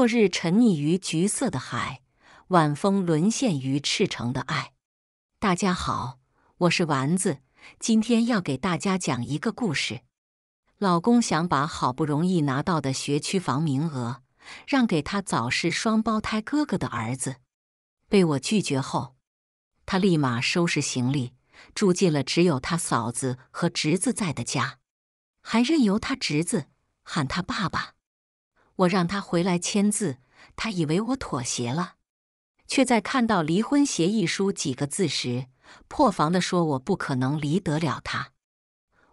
落日沉溺于橘色的海，晚风沦陷于赤诚的爱。大家好，我是丸子，今天要给大家讲一个故事。老公想把好不容易拿到的学区房名额让给他早逝双胞胎哥哥的儿子，被我拒绝后，他立马收拾行李住进了只有他嫂子和侄子在的家，还任由他侄子喊他爸爸。我让他回来签字，他以为我妥协了，却在看到离婚协议书几个字时，破防的说：“我不可能离得了他。”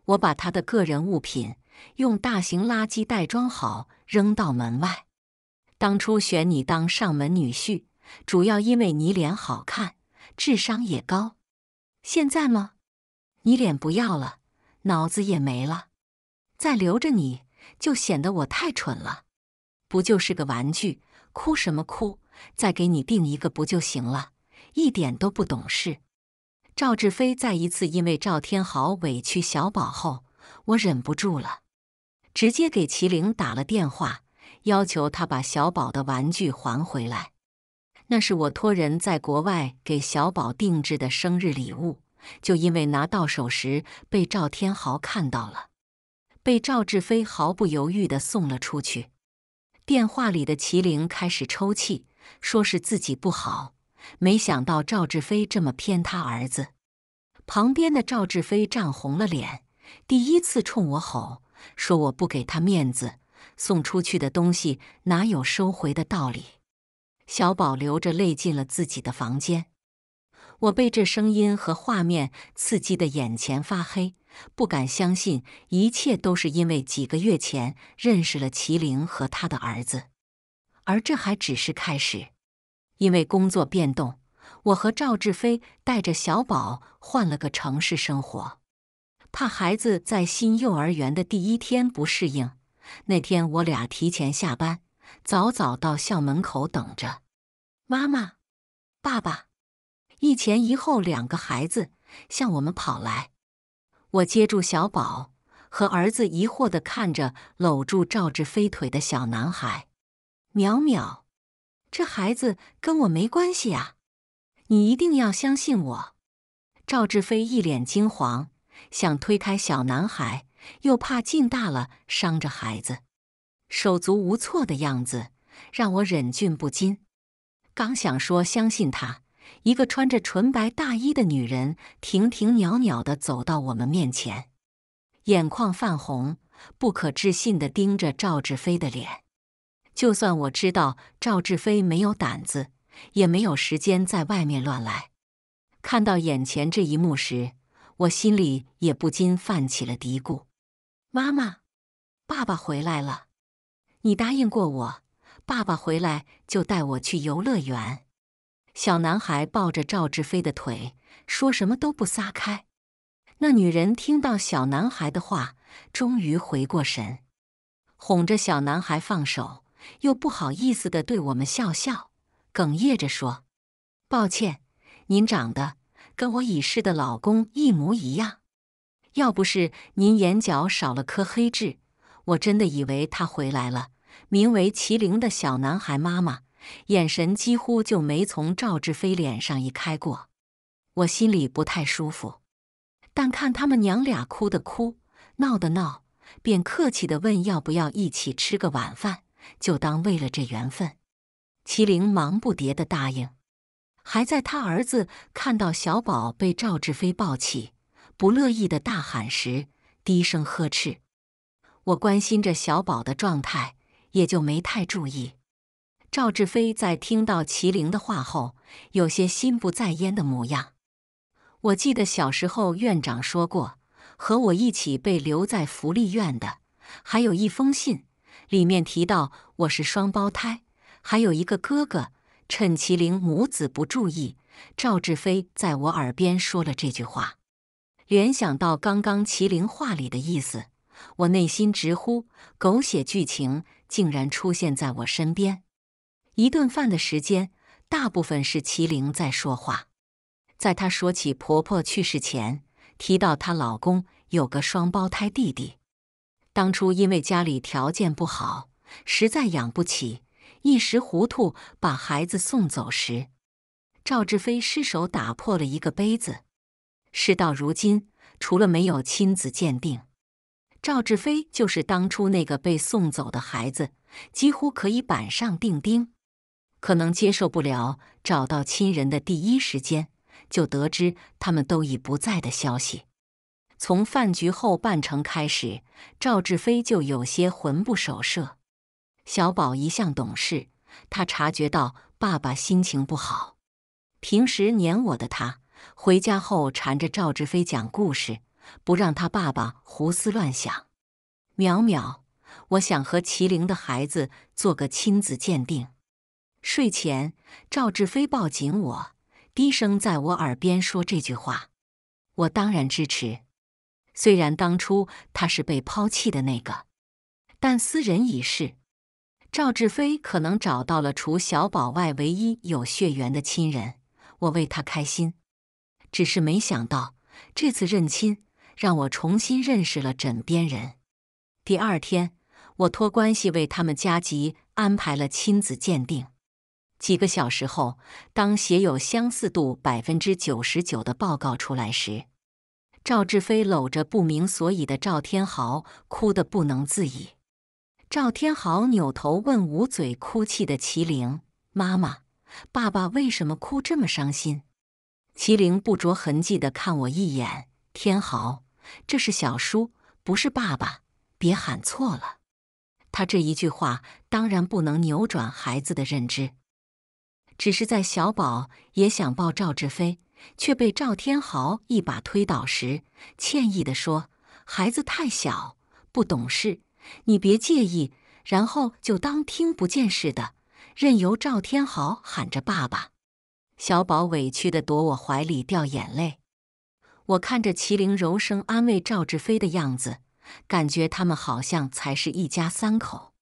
我把他的个人物品用大型垃圾袋装好，扔到门外。当初选你当上门女婿，主要因为你脸好看，智商也高。现在吗？你脸不要了，脑子也没了。再留着你就显得我太蠢了。不就是个玩具，哭什么哭？再给你定一个不就行了？一点都不懂事。赵志飞再一次因为赵天豪委屈小宝后，我忍不住了，直接给麒麟打了电话，要求他把小宝的玩具还回来。那是我托人在国外给小宝定制的生日礼物，就因为拿到手时被赵天豪看到了，被赵志飞毫不犹豫的送了出去。电话里的麒麟开始抽泣，说是自己不好，没想到赵志飞这么偏他儿子。旁边的赵志飞涨红了脸，第一次冲我吼，说我不给他面子，送出去的东西哪有收回的道理？小宝流着泪进了自己的房间。我被这声音和画面刺激的眼前发黑，不敢相信一切都是因为几个月前认识了麒麟和他的儿子，而这还只是开始。因为工作变动，我和赵志飞带着小宝换了个城市生活，怕孩子在新幼儿园的第一天不适应。那天我俩提前下班，早早到校门口等着。妈妈，爸爸。一前一后，两个孩子向我们跑来。我接住小宝，和儿子疑惑的看着搂住赵志飞腿的小男孩。淼淼，这孩子跟我没关系啊！你一定要相信我。赵志飞一脸惊慌，想推开小男孩，又怕劲大了伤着孩子，手足无措的样子让我忍俊不禁。刚想说相信他。一个穿着纯白大衣的女人，婷婷袅袅的走到我们面前，眼眶泛红，不可置信的盯着赵志飞的脸。就算我知道赵志飞没有胆子，也没有时间在外面乱来。看到眼前这一幕时，我心里也不禁泛起了嘀咕：“妈妈，爸爸回来了，你答应过我，爸爸回来就带我去游乐园。”小男孩抱着赵志飞的腿，说什么都不撒开。那女人听到小男孩的话，终于回过神，哄着小男孩放手，又不好意思的对我们笑笑，哽咽着说：“抱歉，您长得跟我已逝的老公一模一样，要不是您眼角少了颗黑痣，我真的以为他回来了。”名为麒麟的小男孩妈妈。眼神几乎就没从赵志飞脸上移开过，我心里不太舒服。但看他们娘俩哭的哭，闹的闹，便客气地问要不要一起吃个晚饭，就当为了这缘分。麒麟忙不迭地答应，还在他儿子看到小宝被赵志飞抱起，不乐意地大喊时，低声呵斥。我关心着小宝的状态，也就没太注意。赵志飞在听到麒麟的话后，有些心不在焉的模样。我记得小时候院长说过，和我一起被留在福利院的，还有一封信，里面提到我是双胞胎，还有一个哥哥。趁麒麟母子不注意，赵志飞在我耳边说了这句话。联想到刚刚麒麟话里的意思，我内心直呼：狗血剧情竟然出现在我身边！一顿饭的时间，大部分是麒麟在说话。在她说起婆婆去世前，提到她老公有个双胞胎弟弟，当初因为家里条件不好，实在养不起，一时糊涂把孩子送走时，赵志飞失手打破了一个杯子。事到如今，除了没有亲子鉴定，赵志飞就是当初那个被送走的孩子，几乎可以板上钉钉。可能接受不了，找到亲人的第一时间就得知他们都已不在的消息。从饭局后半程开始，赵志飞就有些魂不守舍。小宝一向懂事，他察觉到爸爸心情不好。平时黏我的他，回家后缠着赵志飞讲故事，不让他爸爸胡思乱想。淼淼，我想和麒麟的孩子做个亲子鉴定。睡前，赵志飞抱紧我，低声在我耳边说这句话。我当然支持，虽然当初他是被抛弃的那个，但斯人已逝。赵志飞可能找到了除小宝外唯一有血缘的亲人，我为他开心。只是没想到，这次认亲让我重新认识了枕边人。第二天，我托关系为他们家急安排了亲子鉴定。几个小时后，当写有相似度百分之九十九的报告出来时，赵志飞搂着不明所以的赵天豪，哭得不能自已。赵天豪扭头问捂嘴哭泣的麒麟：“妈妈，爸爸为什么哭这么伤心？”麒麟不着痕迹地看我一眼：“天豪，这是小叔，不是爸爸，别喊错了。”他这一句话当然不能扭转孩子的认知。只是在小宝也想抱赵志飞，却被赵天豪一把推倒时，歉意地说：“孩子太小，不懂事，你别介意。”然后就当听不见似的，任由赵天豪喊着“爸爸”，小宝委屈地躲我怀里掉眼泪。我看着麒麟柔声安慰赵志飞的样子，感觉他们好像才是一家三口，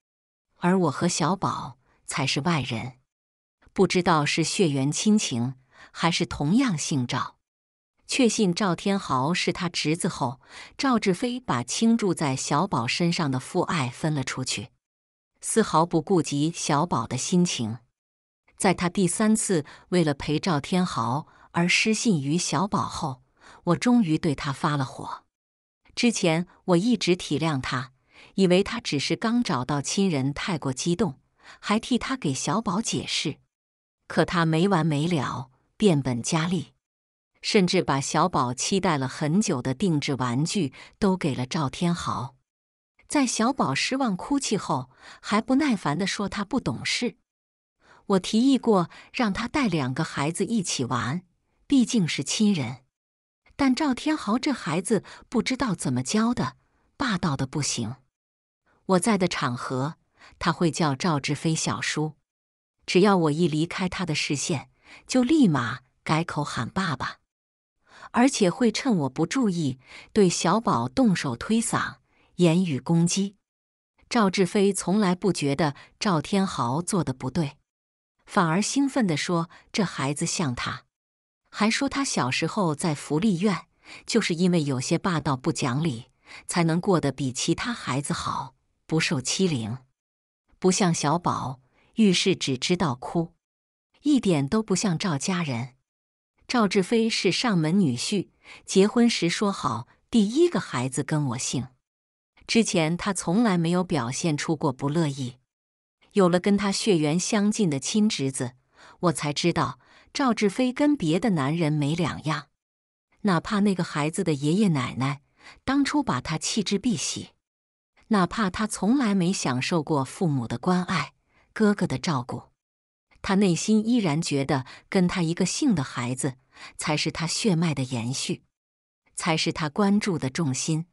而我和小宝才是外人。不知道是血缘亲情还是同样姓赵，确信赵天豪是他侄子后，赵志飞把倾注在小宝身上的父爱分了出去，丝毫不顾及小宝的心情。在他第三次为了陪赵天豪而失信于小宝后，我终于对他发了火。之前我一直体谅他，以为他只是刚找到亲人太过激动，还替他给小宝解释。可他没完没了，变本加厉，甚至把小宝期待了很久的定制玩具都给了赵天豪。在小宝失望哭泣后，还不耐烦的说他不懂事。我提议过让他带两个孩子一起玩，毕竟是亲人。但赵天豪这孩子不知道怎么教的，霸道的不行。我在的场合，他会叫赵志飞小叔。只要我一离开他的视线，就立马改口喊爸爸，而且会趁我不注意对小宝动手推搡、言语攻击。赵志飞从来不觉得赵天豪做的不对，反而兴奋的说：“这孩子像他，还说他小时候在福利院，就是因为有些霸道不讲理，才能过得比其他孩子好，不受欺凌，不像小宝。”遇事只知道哭，一点都不像赵家人。赵志飞是上门女婿，结婚时说好第一个孩子跟我姓。之前他从来没有表现出过不乐意。有了跟他血缘相近的亲侄子，我才知道赵志飞跟别的男人没两样。哪怕那个孩子的爷爷奶奶当初把他弃之敝屣，哪怕他从来没享受过父母的关爱。哥哥的照顾，他内心依然觉得跟他一个姓的孩子才是他血脉的延续，才是他关注的重心。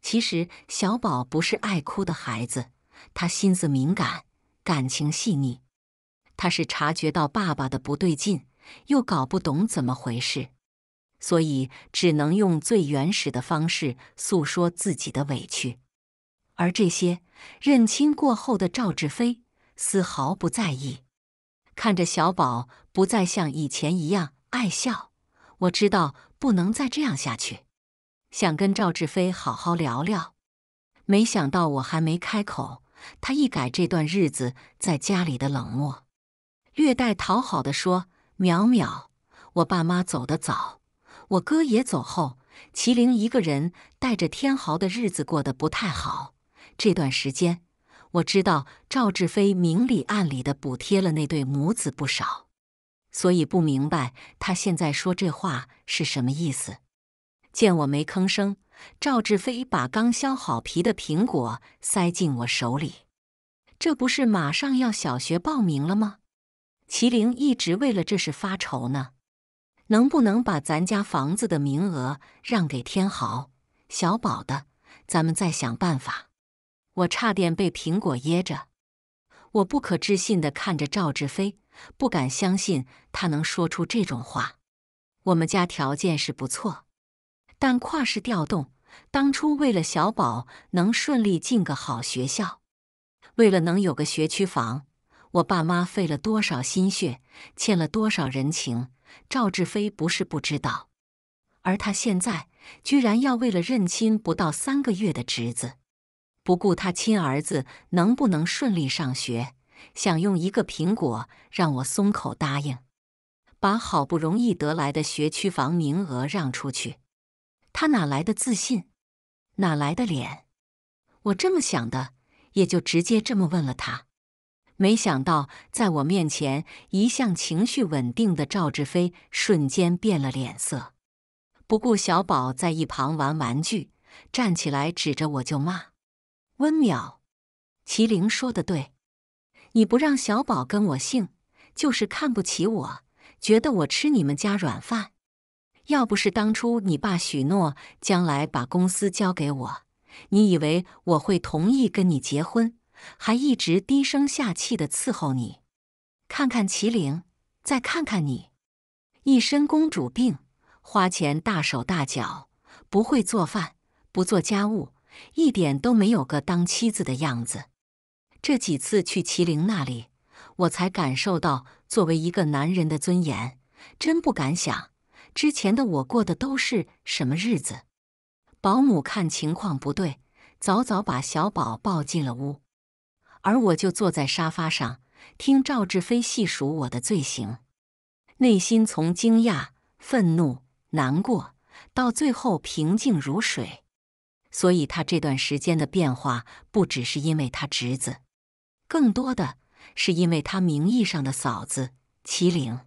其实小宝不是爱哭的孩子，他心思敏感，感情细腻。他是察觉到爸爸的不对劲，又搞不懂怎么回事，所以只能用最原始的方式诉说自己的委屈。而这些认亲过后的赵志飞。丝毫不在意，看着小宝不再像以前一样爱笑，我知道不能再这样下去，想跟赵志飞好好聊聊。没想到我还没开口，他一改这段日子在家里的冷漠，略带讨好的说：“淼淼，我爸妈走得早，我哥也走后，麒麟一个人带着天豪的日子过得不太好，这段时间。”我知道赵志飞明里暗里的补贴了那对母子不少，所以不明白他现在说这话是什么意思。见我没吭声，赵志飞把刚削好皮的苹果塞进我手里。这不是马上要小学报名了吗？麒麟一直为了这事发愁呢，能不能把咱家房子的名额让给天豪、小宝的？咱们再想办法。我差点被苹果噎着，我不可置信的看着赵志飞，不敢相信他能说出这种话。我们家条件是不错，但跨市调动，当初为了小宝能顺利进个好学校，为了能有个学区房，我爸妈费了多少心血，欠了多少人情，赵志飞不是不知道，而他现在居然要为了认亲不到三个月的侄子。不顾他亲儿子能不能顺利上学，想用一个苹果让我松口答应，把好不容易得来的学区房名额让出去。他哪来的自信？哪来的脸？我这么想的，也就直接这么问了他。没想到，在我面前一向情绪稳定的赵志飞瞬间变了脸色，不顾小宝在一旁玩玩具，站起来指着我就骂。温淼，麒麟说的对，你不让小宝跟我姓，就是看不起我，觉得我吃你们家软饭。要不是当初你爸许诺将来把公司交给我，你以为我会同意跟你结婚，还一直低声下气的伺候你？看看麒麟，再看看你，一身公主病，花钱大手大脚，不会做饭，不做家务。一点都没有个当妻子的样子。这几次去麒麟那里，我才感受到作为一个男人的尊严。真不敢想，之前的我过的都是什么日子。保姆看情况不对，早早把小宝抱进了屋，而我就坐在沙发上，听赵志飞细数我的罪行。内心从惊讶、愤怒、难过，到最后平静如水。所以他这段时间的变化，不只是因为他侄子，更多的是因为他名义上的嫂子齐玲。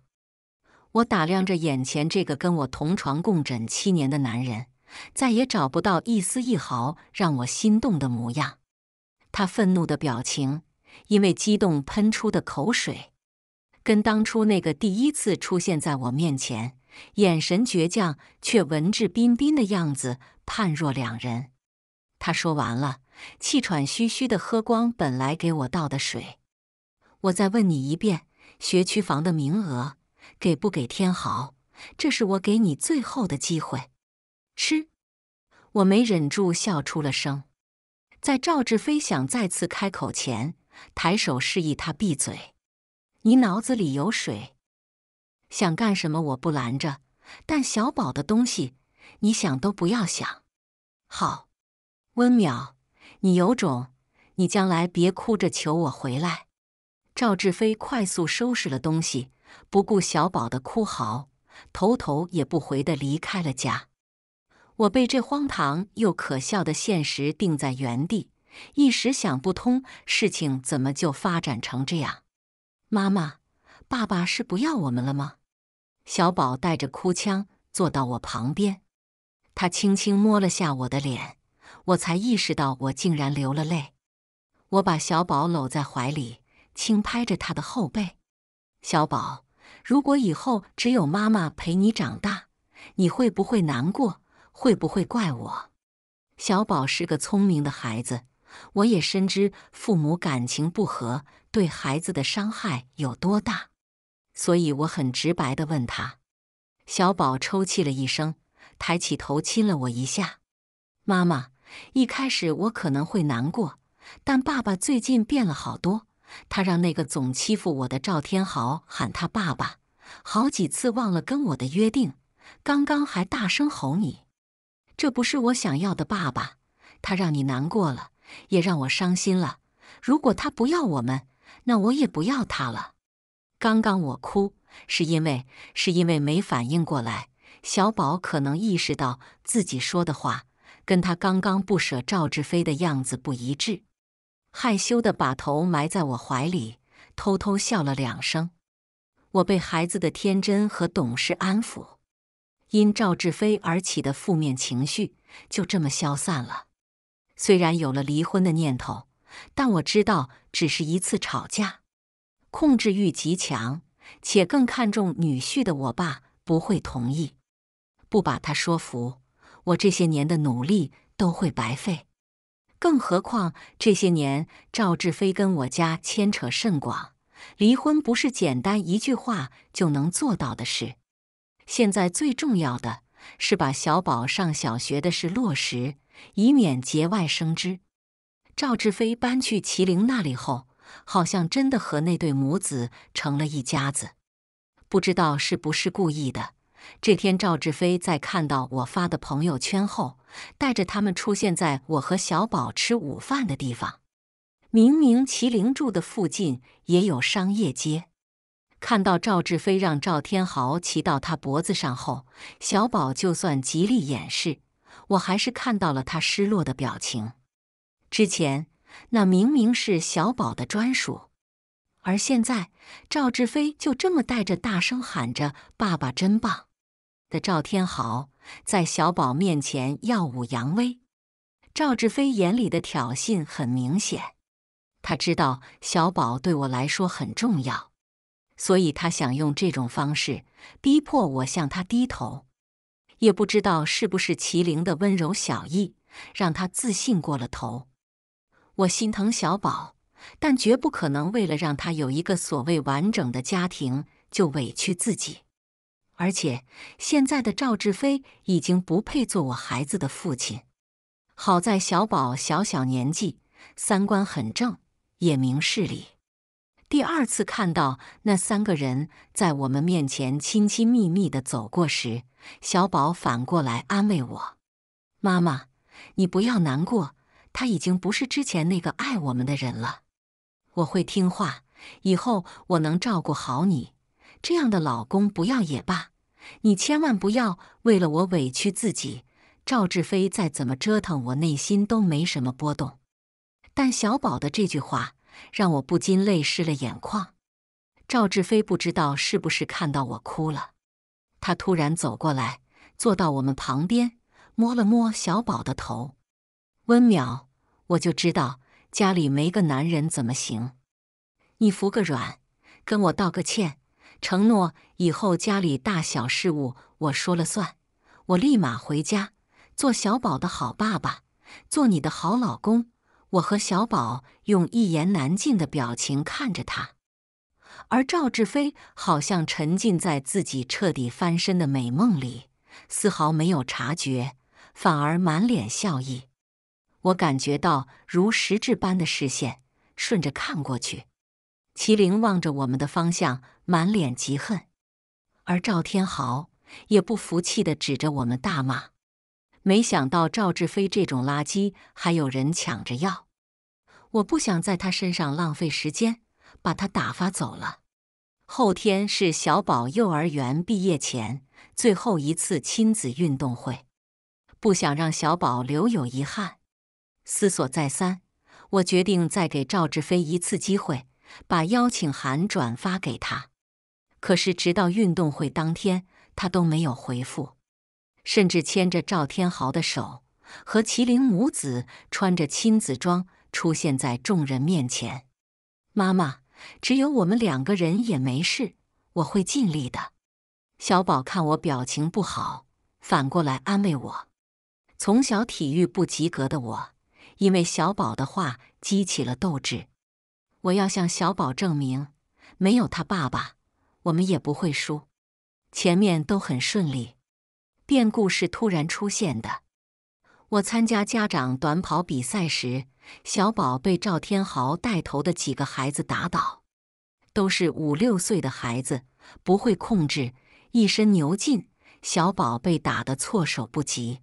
我打量着眼前这个跟我同床共枕七年的男人，再也找不到一丝一毫让我心动的模样。他愤怒的表情，因为激动喷出的口水，跟当初那个第一次出现在我面前，眼神倔强却文质彬彬的样子判若两人。他说完了，气喘吁吁地喝光本来给我倒的水。我再问你一遍，学区房的名额给不给天豪？这是我给你最后的机会。吃，我没忍住笑出了声。在赵志飞想再次开口前，抬手示意他闭嘴。你脑子里有水，想干什么我不拦着，但小宝的东西，你想都不要想。好。温淼，你有种！你将来别哭着求我回来。赵志飞快速收拾了东西，不顾小宝的哭嚎，头头也不回地离开了家。我被这荒唐又可笑的现实定在原地，一时想不通事情怎么就发展成这样。妈妈，爸爸是不要我们了吗？小宝带着哭腔坐到我旁边，他轻轻摸了下我的脸。我才意识到我竟然流了泪，我把小宝搂在怀里，轻拍着他的后背。小宝，如果以后只有妈妈陪你长大，你会不会难过？会不会怪我？小宝是个聪明的孩子，我也深知父母感情不和对孩子的伤害有多大，所以我很直白的问他。小宝抽泣了一声，抬起头亲了我一下，妈妈。一开始我可能会难过，但爸爸最近变了好多。他让那个总欺负我的赵天豪喊他爸爸，好几次忘了跟我的约定。刚刚还大声吼你，这不是我想要的爸爸。他让你难过了，也让我伤心了。如果他不要我们，那我也不要他了。刚刚我哭，是因为是因为没反应过来，小宝可能意识到自己说的话。跟他刚刚不舍赵志飞的样子不一致，害羞的把头埋在我怀里，偷偷笑了两声。我被孩子的天真和懂事安抚，因赵志飞而起的负面情绪就这么消散了。虽然有了离婚的念头，但我知道只是一次吵架。控制欲极强且更看重女婿的我爸不会同意，不把他说服。我这些年的努力都会白费，更何况这些年赵志飞跟我家牵扯甚广，离婚不是简单一句话就能做到的事。现在最重要的是把小宝上小学的事落实，以免节外生枝。赵志飞搬去麒麟那里后，好像真的和那对母子成了一家子，不知道是不是故意的。这天，赵志飞在看到我发的朋友圈后，带着他们出现在我和小宝吃午饭的地方。明明麒麟住的附近也有商业街。看到赵志飞让赵天豪骑到他脖子上后，小宝就算极力掩饰，我还是看到了他失落的表情。之前那明明是小宝的专属，而现在赵志飞就这么带着，大声喊着：“爸爸真棒！”的赵天豪在小宝面前耀武扬威，赵志飞眼里的挑衅很明显。他知道小宝对我来说很重要，所以他想用这种方式逼迫我向他低头。也不知道是不是麒麟的温柔小意让他自信过了头。我心疼小宝，但绝不可能为了让他有一个所谓完整的家庭就委屈自己。而且，现在的赵志飞已经不配做我孩子的父亲。好在小宝小小年纪，三观很正，也明事理。第二次看到那三个人在我们面前亲亲密密的走过时，小宝反过来安慰我：“妈妈，你不要难过，他已经不是之前那个爱我们的人了。我会听话，以后我能照顾好你。”这样的老公不要也罢，你千万不要为了我委屈自己。赵志飞再怎么折腾，我内心都没什么波动。但小宝的这句话让我不禁泪湿了眼眶。赵志飞不知道是不是看到我哭了，他突然走过来，坐到我们旁边，摸了摸小宝的头。温淼，我就知道家里没个男人怎么行，你服个软，跟我道个歉。承诺以后家里大小事务我说了算，我立马回家，做小宝的好爸爸，做你的好老公。我和小宝用一言难尽的表情看着他，而赵志飞好像沉浸在自己彻底翻身的美梦里，丝毫没有察觉，反而满脸笑意。我感觉到如实质般的视线，顺着看过去。麒麟望着我们的方向，满脸嫉恨，而赵天豪也不服气的指着我们大骂。没想到赵志飞这种垃圾还有人抢着要，我不想在他身上浪费时间，把他打发走了。后天是小宝幼儿园毕业前最后一次亲子运动会，不想让小宝留有遗憾。思索再三，我决定再给赵志飞一次机会。把邀请函转发给他，可是直到运动会当天，他都没有回复。甚至牵着赵天豪的手，和麒麟母子穿着亲子装出现在众人面前。妈妈，只有我们两个人也没事，我会尽力的。小宝看我表情不好，反过来安慰我。从小体育不及格的我，因为小宝的话激起了斗志。我要向小宝证明，没有他爸爸，我们也不会输。前面都很顺利，变故是突然出现的。我参加家长短跑比赛时，小宝被赵天豪带头的几个孩子打倒，都是五六岁的孩子，不会控制，一身牛劲，小宝被打得措手不及。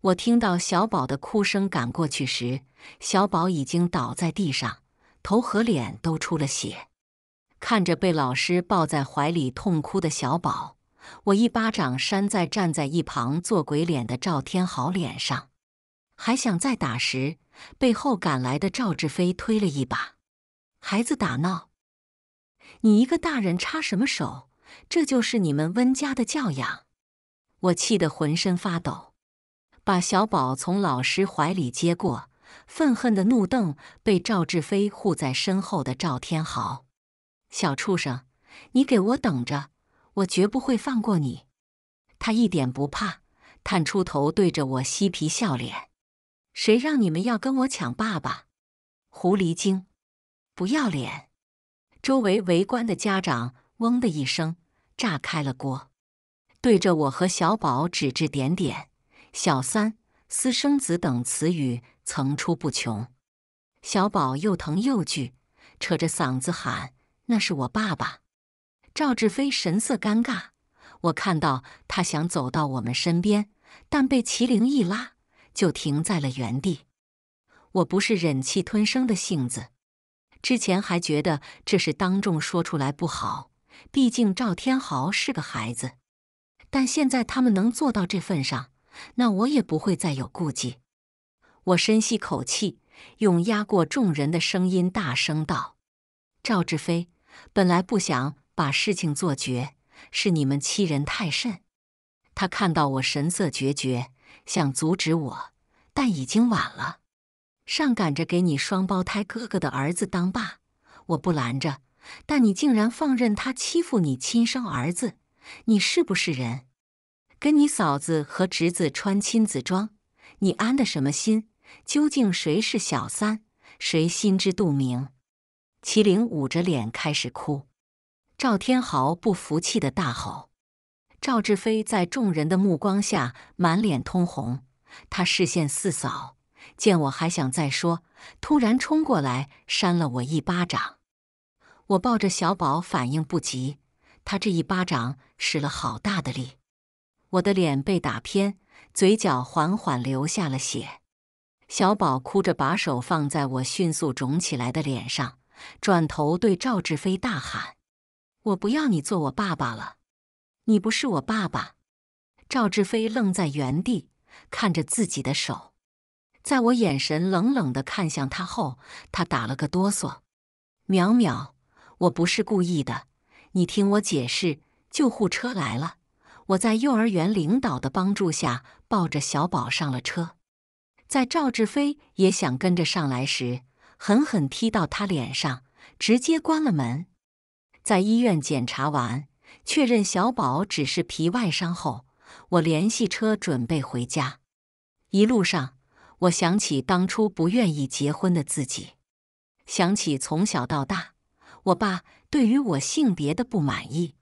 我听到小宝的哭声，赶过去时，小宝已经倒在地上。头和脸都出了血，看着被老师抱在怀里痛哭的小宝，我一巴掌扇在站在一旁做鬼脸的赵天豪脸上，还想再打时，背后赶来的赵志飞推了一把：“孩子打闹，你一个大人插什么手？这就是你们温家的教养？”我气得浑身发抖，把小宝从老师怀里接过。愤恨的怒瞪被赵志飞护在身后的赵天豪，小畜生，你给我等着，我绝不会放过你！他一点不怕，探出头对着我嬉皮笑脸。谁让你们要跟我抢爸爸？狐狸精，不要脸！周围围观的家长“嗡”的一声炸开了锅，对着我和小宝指指点点，“小三、私生子”等词语。层出不穷，小宝又疼又惧，扯着嗓子喊：“那是我爸爸！”赵志飞神色尴尬，我看到他想走到我们身边，但被麒麟一拉，就停在了原地。我不是忍气吞声的性子，之前还觉得这是当众说出来不好，毕竟赵天豪是个孩子。但现在他们能做到这份上，那我也不会再有顾忌。我深吸口气，用压过众人的声音大声道：“赵志飞，本来不想把事情做绝，是你们欺人太甚。”他看到我神色决绝，想阻止我，但已经晚了。上赶着给你双胞胎哥哥的儿子当爸，我不拦着，但你竟然放任他欺负你亲生儿子，你是不是人？跟你嫂子和侄子穿亲子装，你安的什么心？究竟谁是小三？谁心知肚明？麒麟捂着脸开始哭。赵天豪不服气地大吼。赵志飞在众人的目光下满脸通红。他视线四扫，见我还想再说，突然冲过来扇了我一巴掌。我抱着小宝，反应不及，他这一巴掌使了好大的力，我的脸被打偏，嘴角缓缓流下了血。小宝哭着把手放在我迅速肿起来的脸上，转头对赵志飞大喊：“我不要你做我爸爸了，你不是我爸爸！”赵志飞愣在原地，看着自己的手。在我眼神冷冷的看向他后，他打了个哆嗦。“淼淼，我不是故意的，你听我解释。救护车来了，我在幼儿园领导的帮助下抱着小宝上了车。”在赵志飞也想跟着上来时，狠狠踢到他脸上，直接关了门。在医院检查完，确认小宝只是皮外伤后，我联系车准备回家。一路上，我想起当初不愿意结婚的自己，想起从小到大，我爸对于我性别的不满意。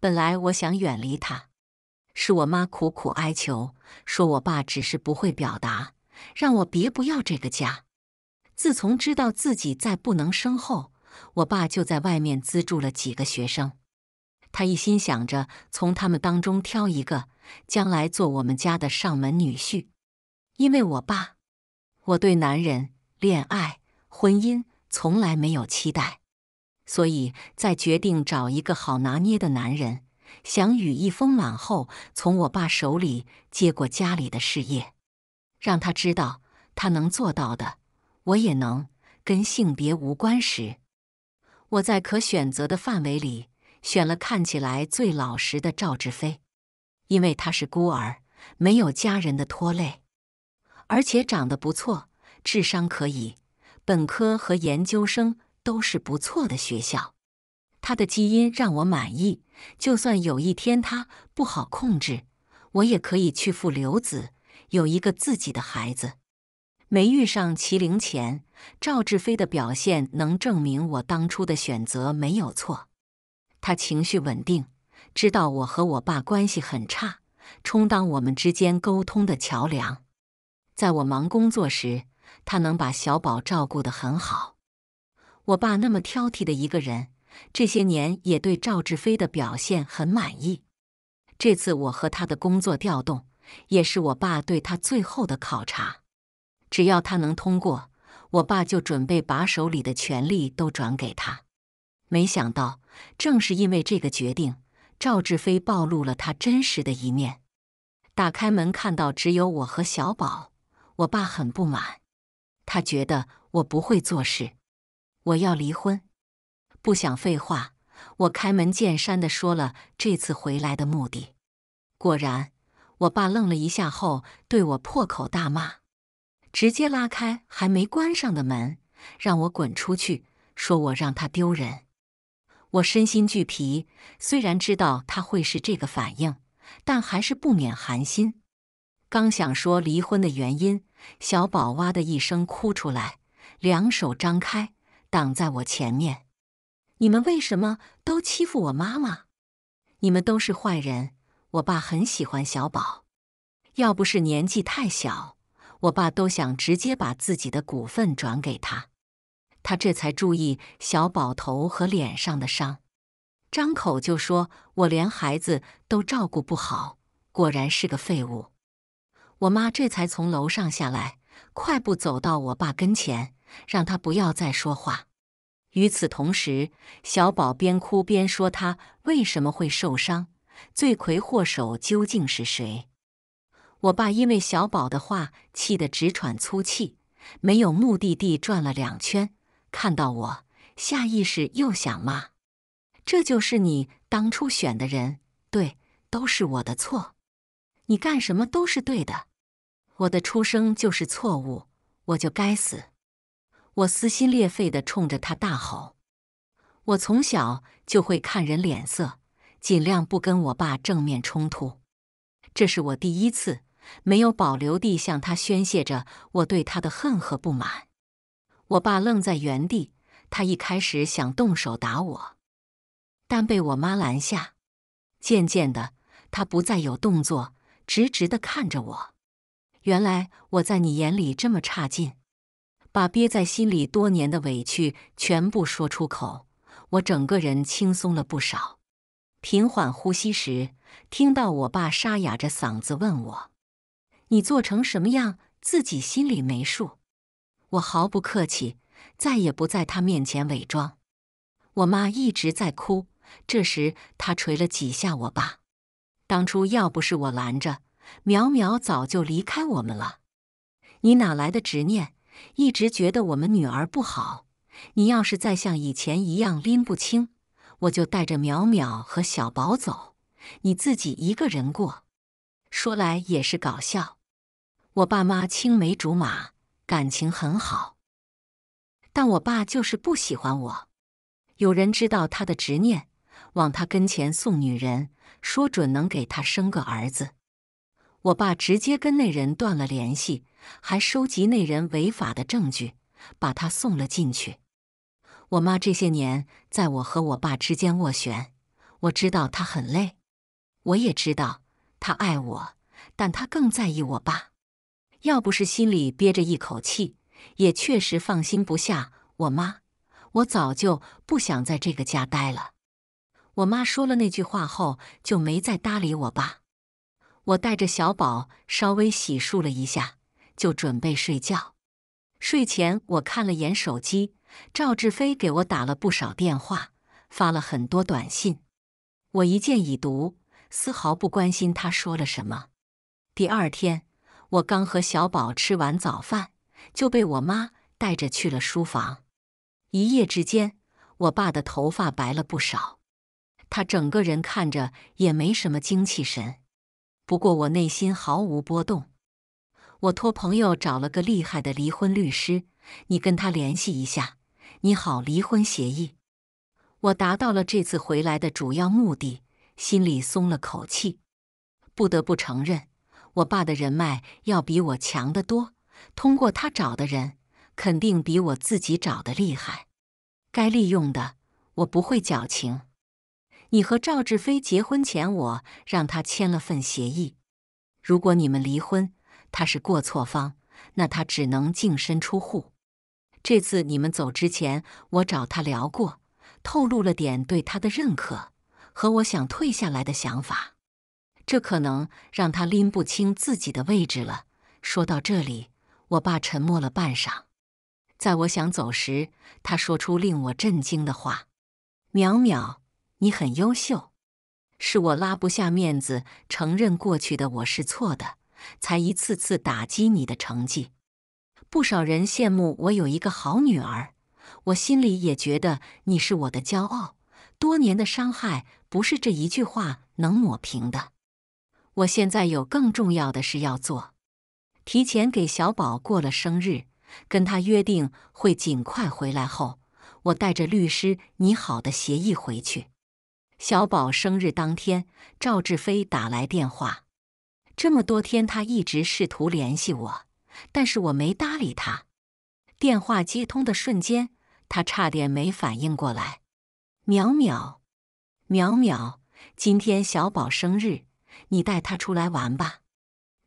本来我想远离他，是我妈苦苦哀求，说我爸只是不会表达。让我别不要这个家。自从知道自己再不能生后，我爸就在外面资助了几个学生。他一心想着从他们当中挑一个，将来做我们家的上门女婿。因为我爸，我对男人、恋爱、婚姻从来没有期待，所以在决定找一个好拿捏的男人，想羽翼丰满后，从我爸手里接过家里的事业。让他知道，他能做到的，我也能。跟性别无关时，我在可选择的范围里选了看起来最老实的赵志飞，因为他是孤儿，没有家人的拖累，而且长得不错，智商可以，本科和研究生都是不错的学校。他的基因让我满意，就算有一天他不好控制，我也可以去付流子。有一个自己的孩子，没遇上麒麟前，赵志飞的表现能证明我当初的选择没有错。他情绪稳定，知道我和我爸关系很差，充当我们之间沟通的桥梁。在我忙工作时，他能把小宝照顾得很好。我爸那么挑剔的一个人，这些年也对赵志飞的表现很满意。这次我和他的工作调动。也是我爸对他最后的考察，只要他能通过，我爸就准备把手里的权力都转给他。没想到，正是因为这个决定，赵志飞暴露了他真实的一面。打开门，看到只有我和小宝，我爸很不满，他觉得我不会做事。我要离婚，不想废话，我开门见山的说了这次回来的目的。果然。我爸愣了一下后，对我破口大骂，直接拉开还没关上的门，让我滚出去，说我让他丢人。我身心俱疲，虽然知道他会是这个反应，但还是不免寒心。刚想说离婚的原因，小宝哇的一声哭出来，两手张开挡在我前面：“你们为什么都欺负我妈妈？你们都是坏人！”我爸很喜欢小宝，要不是年纪太小，我爸都想直接把自己的股份转给他。他这才注意小宝头和脸上的伤，张口就说：“我连孩子都照顾不好，果然是个废物。”我妈这才从楼上下来，快步走到我爸跟前，让他不要再说话。与此同时，小宝边哭边说：“他为什么会受伤？”罪魁祸首究竟是谁？我爸因为小宝的话气得直喘粗气，没有目的地转了两圈，看到我，下意识又想骂：“这就是你当初选的人，对，都是我的错，你干什么都是对的，我的出生就是错误，我就该死！”我撕心裂肺地冲着他大吼：“我从小就会看人脸色。”尽量不跟我爸正面冲突，这是我第一次没有保留地向他宣泄着我对他的恨和不满。我爸愣在原地，他一开始想动手打我，但被我妈拦下。渐渐的，他不再有动作，直直的看着我。原来我在你眼里这么差劲，把憋在心里多年的委屈全部说出口，我整个人轻松了不少。平缓呼吸时，听到我爸沙哑着嗓子问我：“你做成什么样，自己心里没数？”我毫不客气，再也不在他面前伪装。我妈一直在哭，这时她捶了几下我爸。当初要不是我拦着，淼淼早就离开我们了。你哪来的执念？一直觉得我们女儿不好。你要是再像以前一样拎不清。我就带着淼淼和小宝走，你自己一个人过。说来也是搞笑，我爸妈青梅竹马，感情很好，但我爸就是不喜欢我。有人知道他的执念，往他跟前送女人，说准能给他生个儿子。我爸直接跟那人断了联系，还收集那人违法的证据，把他送了进去。我妈这些年在我和我爸之间斡旋，我知道她很累，我也知道她爱我，但她更在意我爸。要不是心里憋着一口气，也确实放心不下我妈，我早就不想在这个家待了。我妈说了那句话后，就没再搭理我爸。我带着小宝稍微洗漱了一下，就准备睡觉。睡前我看了眼手机。赵志飞给我打了不少电话，发了很多短信，我一见已读，丝毫不关心他说了什么。第二天，我刚和小宝吃完早饭，就被我妈带着去了书房。一夜之间，我爸的头发白了不少，他整个人看着也没什么精气神。不过我内心毫无波动。我托朋友找了个厉害的离婚律师，你跟他联系一下。你好，离婚协议。我达到了这次回来的主要目的，心里松了口气。不得不承认，我爸的人脉要比我强得多，通过他找的人，肯定比我自己找的厉害。该利用的，我不会矫情。你和赵志飞结婚前，我让他签了份协议，如果你们离婚，他是过错方，那他只能净身出户。这次你们走之前，我找他聊过，透露了点对他的认可和我想退下来的想法，这可能让他拎不清自己的位置了。说到这里，我爸沉默了半晌，在我想走时，他说出令我震惊的话：“淼淼，你很优秀，是我拉不下面子承认过去的我是错的，才一次次打击你的成绩。”不少人羡慕我有一个好女儿，我心里也觉得你是我的骄傲。多年的伤害不是这一句话能抹平的。我现在有更重要的事要做，提前给小宝过了生日，跟他约定会尽快回来后，我带着律师拟好的协议回去。小宝生日当天，赵志飞打来电话，这么多天他一直试图联系我。但是我没搭理他。电话接通的瞬间，他差点没反应过来。淼淼，淼淼，今天小宝生日，你带他出来玩吧。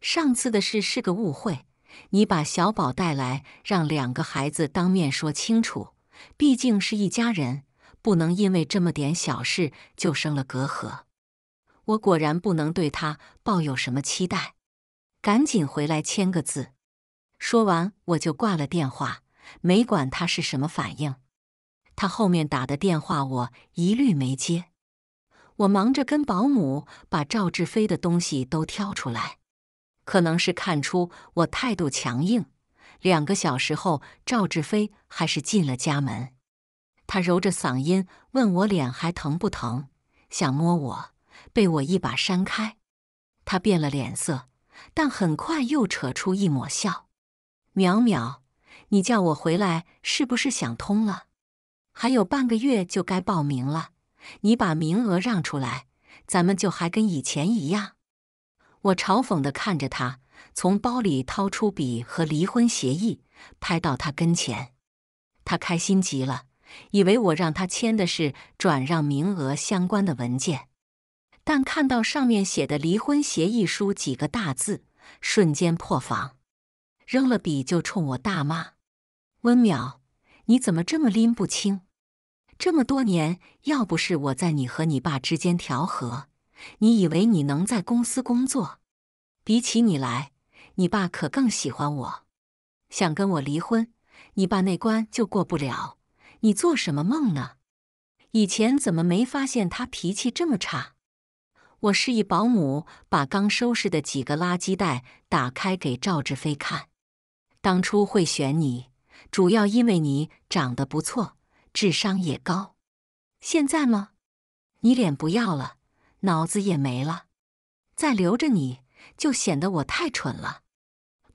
上次的事是个误会，你把小宝带来，让两个孩子当面说清楚。毕竟是一家人，不能因为这么点小事就生了隔阂。我果然不能对他抱有什么期待。赶紧回来签个字。说完，我就挂了电话，没管他是什么反应。他后面打的电话，我一律没接。我忙着跟保姆把赵志飞的东西都挑出来。可能是看出我态度强硬，两个小时后，赵志飞还是进了家门。他揉着嗓音问我脸还疼不疼，想摸我，被我一把扇开。他变了脸色，但很快又扯出一抹笑。淼淼，你叫我回来是不是想通了？还有半个月就该报名了，你把名额让出来，咱们就还跟以前一样。我嘲讽的看着他，从包里掏出笔和离婚协议，拍到他跟前。他开心极了，以为我让他签的是转让名额相关的文件，但看到上面写的“离婚协议书”几个大字，瞬间破防。扔了笔就冲我大骂：“温淼，你怎么这么拎不清？这么多年，要不是我在你和你爸之间调和，你以为你能在公司工作？比起你来，你爸可更喜欢我。想跟我离婚，你爸那关就过不了。你做什么梦呢？以前怎么没发现他脾气这么差？”我示意保姆把刚收拾的几个垃圾袋打开给赵志飞看。当初会选你，主要因为你长得不错，智商也高。现在吗？你脸不要了，脑子也没了。再留着你就显得我太蠢了。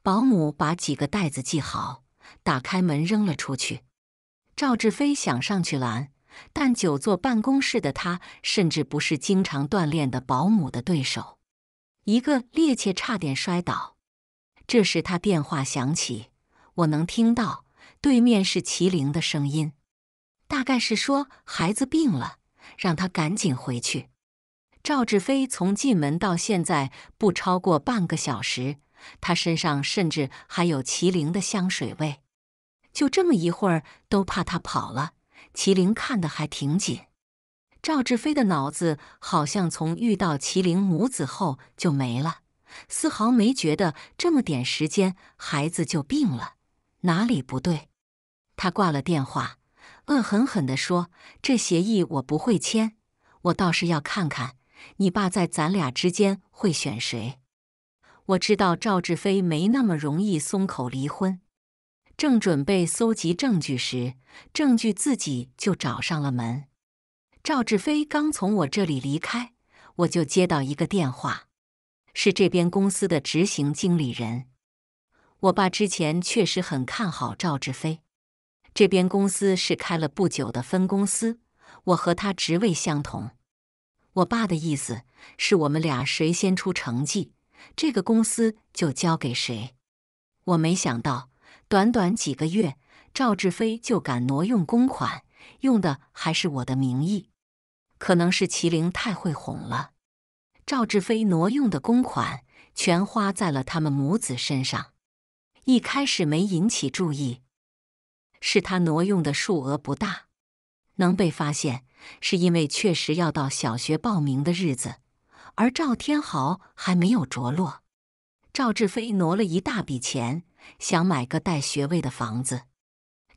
保姆把几个袋子系好，打开门扔了出去。赵志飞想上去拦，但久坐办公室的他，甚至不是经常锻炼的保姆的对手，一个趔趄差点摔倒。这时他电话响起，我能听到对面是麒麟的声音，大概是说孩子病了，让他赶紧回去。赵志飞从进门到现在不超过半个小时，他身上甚至还有麒麟的香水味，就这么一会儿都怕他跑了。麒麟看得还挺紧，赵志飞的脑子好像从遇到麒麟母子后就没了。丝毫没觉得这么点时间孩子就病了，哪里不对？他挂了电话，恶狠狠地说：“这协议我不会签，我倒是要看看你爸在咱俩之间会选谁。”我知道赵志飞没那么容易松口离婚，正准备搜集证据时，证据自己就找上了门。赵志飞刚从我这里离开，我就接到一个电话。是这边公司的执行经理人。我爸之前确实很看好赵志飞。这边公司是开了不久的分公司，我和他职位相同。我爸的意思是我们俩谁先出成绩，这个公司就交给谁。我没想到，短短几个月，赵志飞就敢挪用公款，用的还是我的名义。可能是麒麟太会哄了。赵志飞挪用的公款全花在了他们母子身上，一开始没引起注意，是他挪用的数额不大，能被发现是因为确实要到小学报名的日子，而赵天豪还没有着落。赵志飞挪了一大笔钱，想买个带学位的房子，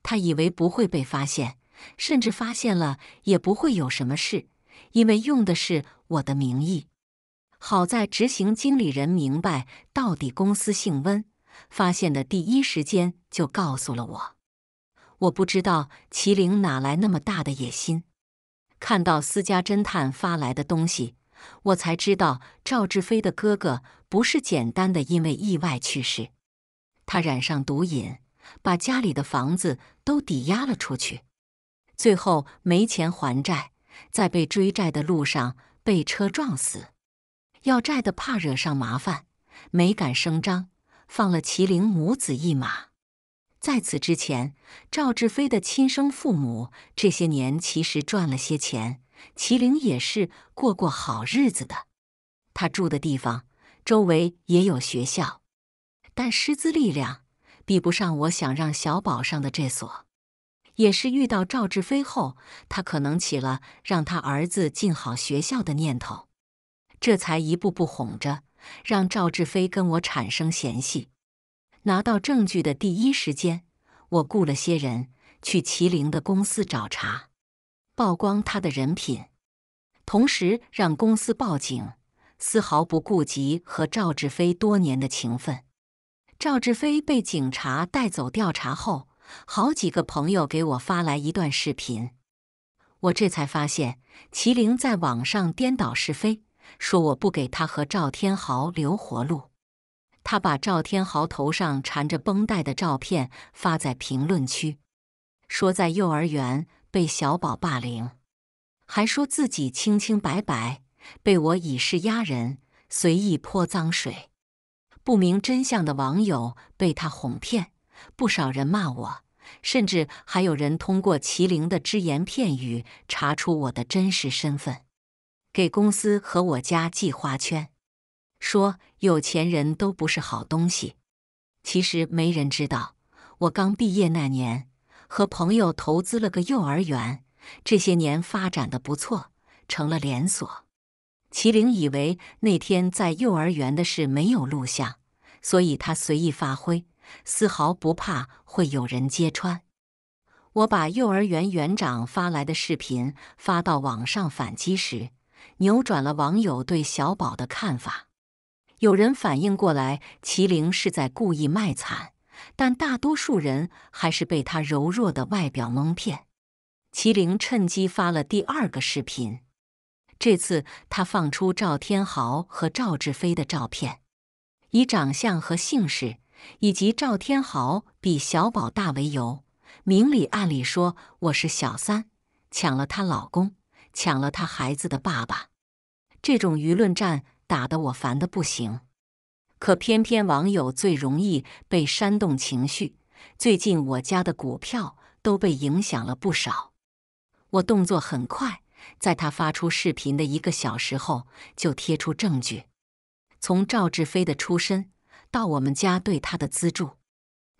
他以为不会被发现，甚至发现了也不会有什么事，因为用的是我的名义。好在执行经理人明白到底公司姓温，发现的第一时间就告诉了我。我不知道麒麟哪来那么大的野心。看到私家侦探发来的东西，我才知道赵志飞的哥哥不是简单的因为意外去世，他染上毒瘾，把家里的房子都抵押了出去，最后没钱还债，在被追债的路上被车撞死。要债的怕惹上麻烦，没敢声张，放了麒麟母子一马。在此之前，赵志飞的亲生父母这些年其实赚了些钱，麒麟也是过过好日子的。他住的地方周围也有学校，但师资力量比不上我想让小宝上的这所。也是遇到赵志飞后，他可能起了让他儿子进好学校的念头。这才一步步哄着，让赵志飞跟我产生嫌隙。拿到证据的第一时间，我雇了些人去麒麟的公司找茬，曝光他的人品，同时让公司报警，丝毫不顾及和赵志飞多年的情分。赵志飞被警察带走调查后，好几个朋友给我发来一段视频，我这才发现麒麟在网上颠倒是非。说我不给他和赵天豪留活路，他把赵天豪头上缠着绷带的照片发在评论区，说在幼儿园被小宝霸凌，还说自己清清白白，被我以势压人，随意泼脏水。不明真相的网友被他哄骗，不少人骂我，甚至还有人通过麒麟的只言片语查出我的真实身份。给公司和我家寄花圈，说有钱人都不是好东西。其实没人知道，我刚毕业那年和朋友投资了个幼儿园，这些年发展的不错，成了连锁。麒灵以为那天在幼儿园的事没有录像，所以他随意发挥，丝毫不怕会有人揭穿。我把幼儿园园长发来的视频发到网上反击时。扭转了网友对小宝的看法，有人反应过来，麒麟是在故意卖惨，但大多数人还是被他柔弱的外表蒙骗。麒麟趁机发了第二个视频，这次他放出赵天豪和赵志飞的照片，以长相和姓氏以及赵天豪比小宝大为由，明里暗里说我是小三，抢了她老公。抢了他孩子的爸爸，这种舆论战打得我烦得不行。可偏偏网友最容易被煽动情绪，最近我家的股票都被影响了不少。我动作很快，在他发出视频的一个小时后就贴出证据，从赵志飞的出身到我们家对他的资助，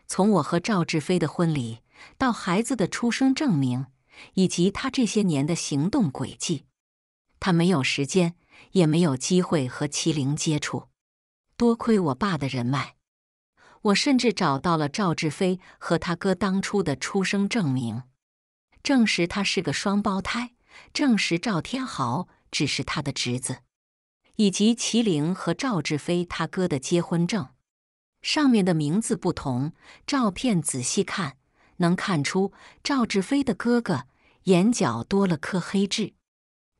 从我和赵志飞的婚礼到孩子的出生证明。以及他这些年的行动轨迹，他没有时间，也没有机会和麒麟接触。多亏我爸的人脉，我甚至找到了赵志飞和他哥当初的出生证明，证实他是个双胞胎，证实赵天豪只是他的侄子，以及麒麟和赵志飞他哥的结婚证，上面的名字不同，照片仔细看。能看出赵志飞的哥哥眼角多了颗黑痣。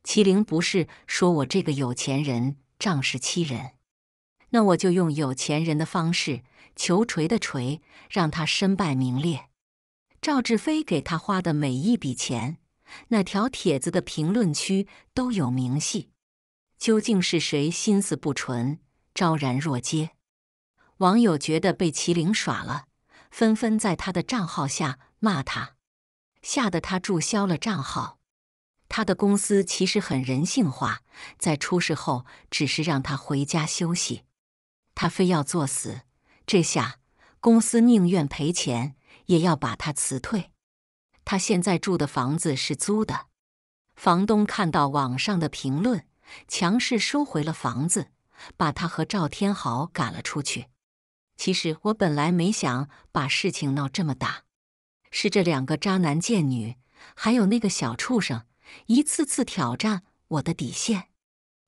麒麟不是说我这个有钱人仗势欺人，那我就用有钱人的方式，求锤的锤，让他身败名裂。赵志飞给他花的每一笔钱，那条帖子的评论区都有明细，究竟是谁心思不纯，昭然若揭。网友觉得被麒麟耍了。纷纷在他的账号下骂他，吓得他注销了账号。他的公司其实很人性化，在出事后只是让他回家休息。他非要作死，这下公司宁愿赔钱也要把他辞退。他现在住的房子是租的，房东看到网上的评论，强势收回了房子，把他和赵天豪赶了出去。其实我本来没想把事情闹这么大，是这两个渣男贱女，还有那个小畜生，一次次挑战我的底线。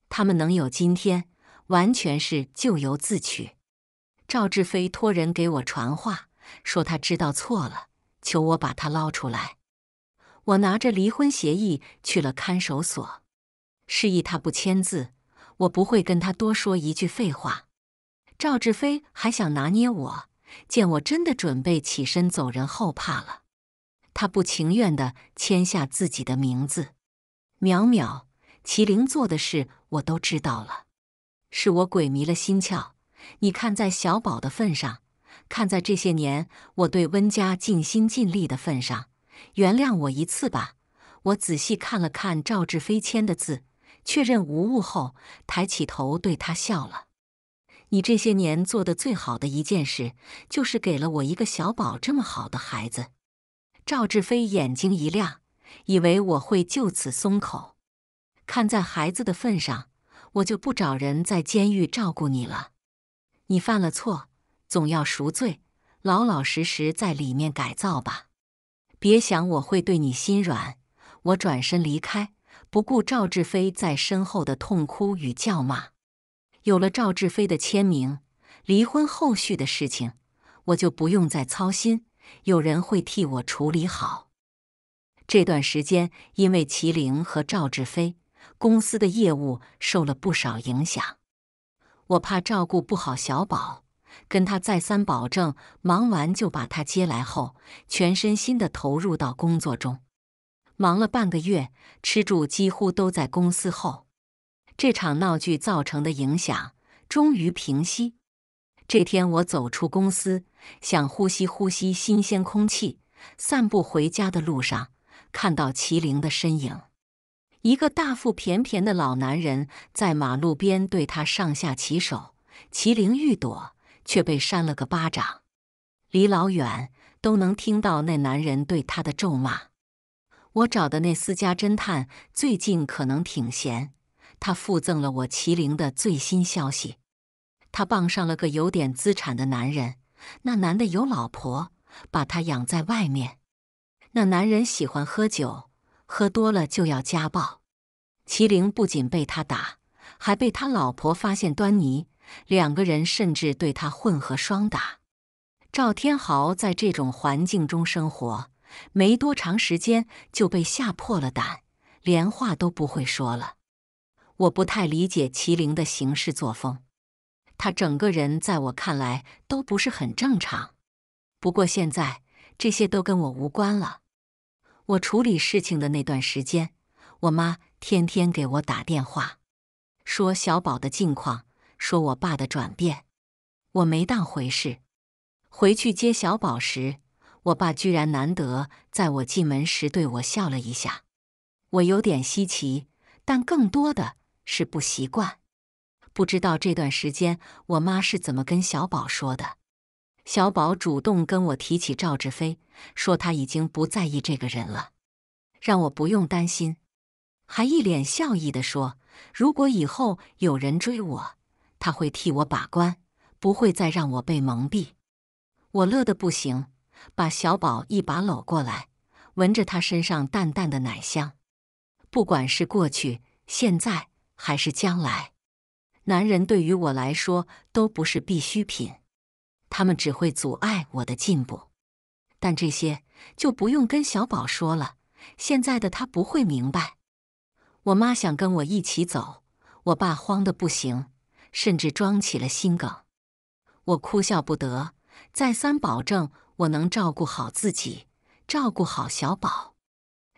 他们能有今天，完全是咎由自取。赵志飞托人给我传话，说他知道错了，求我把他捞出来。我拿着离婚协议去了看守所，示意他不签字，我不会跟他多说一句废话。赵志飞还想拿捏我，见我真的准备起身走人后怕了，他不情愿地签下自己的名字。淼淼，麒麟做的事我都知道了，是我鬼迷了心窍。你看在小宝的份上，看在这些年我对温家尽心尽力的份上，原谅我一次吧。我仔细看了看赵志飞签的字，确认无误后，抬起头对他笑了。你这些年做的最好的一件事，就是给了我一个小宝这么好的孩子。赵志飞眼睛一亮，以为我会就此松口。看在孩子的份上，我就不找人在监狱照顾你了。你犯了错，总要赎罪，老老实实在里面改造吧。别想我会对你心软。我转身离开，不顾赵志飞在身后的痛哭与叫骂。有了赵志飞的签名，离婚后续的事情我就不用再操心，有人会替我处理好。这段时间因为麒麟和赵志飞公司的业务受了不少影响，我怕照顾不好小宝，跟他再三保证，忙完就把他接来后，全身心的投入到工作中。忙了半个月，吃住几乎都在公司后。这场闹剧造成的影响终于平息。这天，我走出公司，想呼吸呼吸新鲜空气，散步回家的路上，看到麒麟的身影。一个大腹便便的老男人在马路边对他上下其手，麒麟欲躲，却被扇了个巴掌。离老远都能听到那男人对他的咒骂。我找的那私家侦探最近可能挺闲。他附赠了我麒麟的最新消息，他傍上了个有点资产的男人，那男的有老婆，把他养在外面。那男人喜欢喝酒，喝多了就要家暴。麒麟不仅被他打，还被他老婆发现端倪，两个人甚至对他混合双打。赵天豪在这种环境中生活，没多长时间就被吓破了胆，连话都不会说了。我不太理解麒麟的行事作风，他整个人在我看来都不是很正常。不过现在这些都跟我无关了。我处理事情的那段时间，我妈天天给我打电话，说小宝的近况，说我爸的转变，我没当回事。回去接小宝时，我爸居然难得在我进门时对我笑了一下，我有点稀奇，但更多的。是不习惯，不知道这段时间我妈是怎么跟小宝说的。小宝主动跟我提起赵志飞，说他已经不在意这个人了，让我不用担心。还一脸笑意的说：“如果以后有人追我，他会替我把关，不会再让我被蒙蔽。”我乐得不行，把小宝一把搂过来，闻着他身上淡淡的奶香。不管是过去，现在。还是将来，男人对于我来说都不是必需品，他们只会阻碍我的进步。但这些就不用跟小宝说了，现在的他不会明白。我妈想跟我一起走，我爸慌得不行，甚至装起了心梗。我哭笑不得，再三保证我能照顾好自己，照顾好小宝，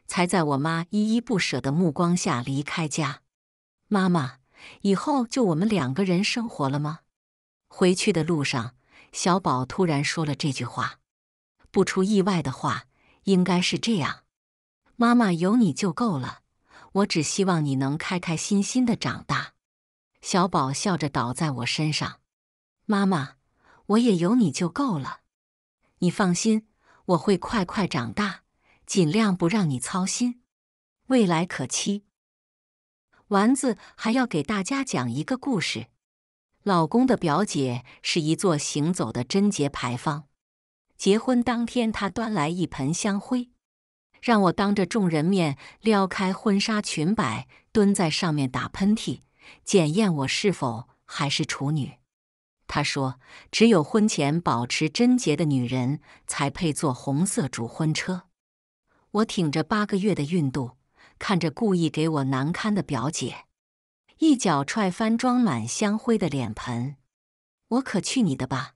才在我妈依依不舍的目光下离开家。妈妈，以后就我们两个人生活了吗？回去的路上，小宝突然说了这句话。不出意外的话，应该是这样。妈妈有你就够了，我只希望你能开开心心的长大。小宝笑着倒在我身上。妈妈，我也有你就够了。你放心，我会快快长大，尽量不让你操心。未来可期。丸子还要给大家讲一个故事。老公的表姐是一座行走的贞洁牌坊。结婚当天，她端来一盆香灰，让我当着众人面撩开婚纱裙摆，蹲在上面打喷嚏，检验我是否还是处女。她说：“只有婚前保持贞洁的女人才配坐红色主婚车。”我挺着八个月的孕肚。看着故意给我难堪的表姐，一脚踹翻装满香灰的脸盆，我可去你的吧！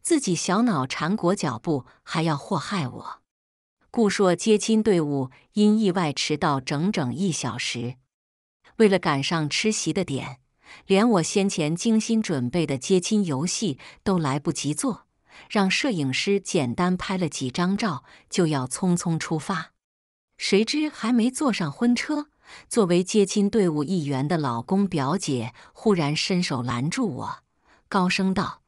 自己小脑缠裹脚步，还要祸害我。顾硕接亲队伍因意外迟到整整一小时，为了赶上吃席的点，连我先前精心准备的接亲游戏都来不及做，让摄影师简单拍了几张照，就要匆匆出发。谁知还没坐上婚车，作为接亲队伍一员的老公表姐忽然伸手拦住我，高声道：“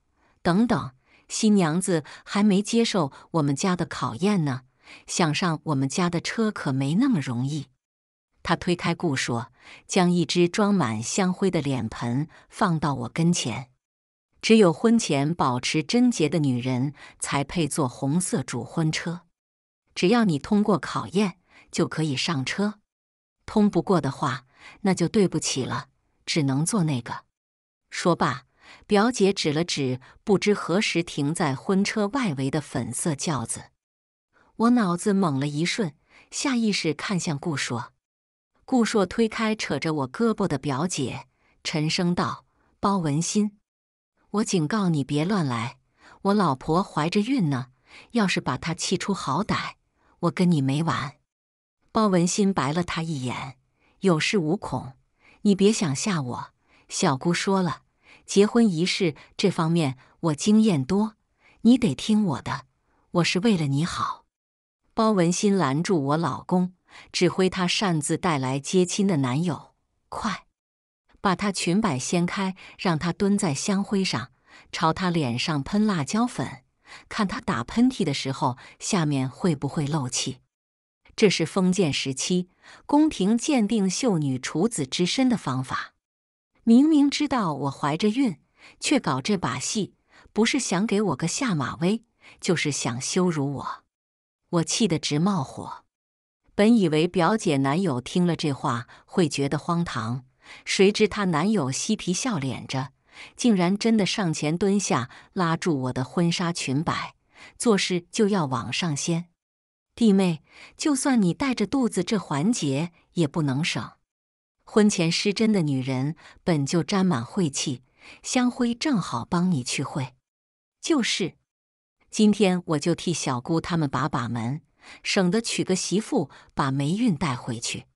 等等，新娘子还没接受我们家的考验呢，想上我们家的车可没那么容易。”她推开顾，说：“将一只装满香灰的脸盆放到我跟前，只有婚前保持贞洁的女人才配坐红色主婚车，只要你通过考验。”就可以上车，通不过的话，那就对不起了，只能坐那个。说罢，表姐指了指不知何时停在婚车外围的粉色轿子。我脑子猛了一瞬，下意识看向顾硕。顾硕推开扯着我胳膊的表姐，沉声道：“包文新，我警告你，别乱来！我老婆怀着孕呢，要是把她气出好歹，我跟你没完。”包文新白了他一眼，有恃无恐。你别想吓我。小姑说了，结婚仪式这方面我经验多，你得听我的。我是为了你好。包文新拦住我老公，指挥他擅自带来接亲的男友，快把他裙摆掀开，让他蹲在香灰上，朝他脸上喷辣椒粉，看他打喷嚏的时候下面会不会漏气。这是封建时期宫廷鉴定秀女处子之身的方法。明明知道我怀着孕，却搞这把戏，不是想给我个下马威，就是想羞辱我。我气得直冒火。本以为表姐男友听了这话会觉得荒唐，谁知她男友嬉皮笑脸着，竟然真的上前蹲下，拉住我的婚纱裙摆，做事就要往上掀。弟妹，就算你带着肚子，这环节也不能省。婚前失贞的女人本就沾满晦气，香灰正好帮你去晦。就是，今天我就替小姑他们把把门，省得娶个媳妇把霉运带回去。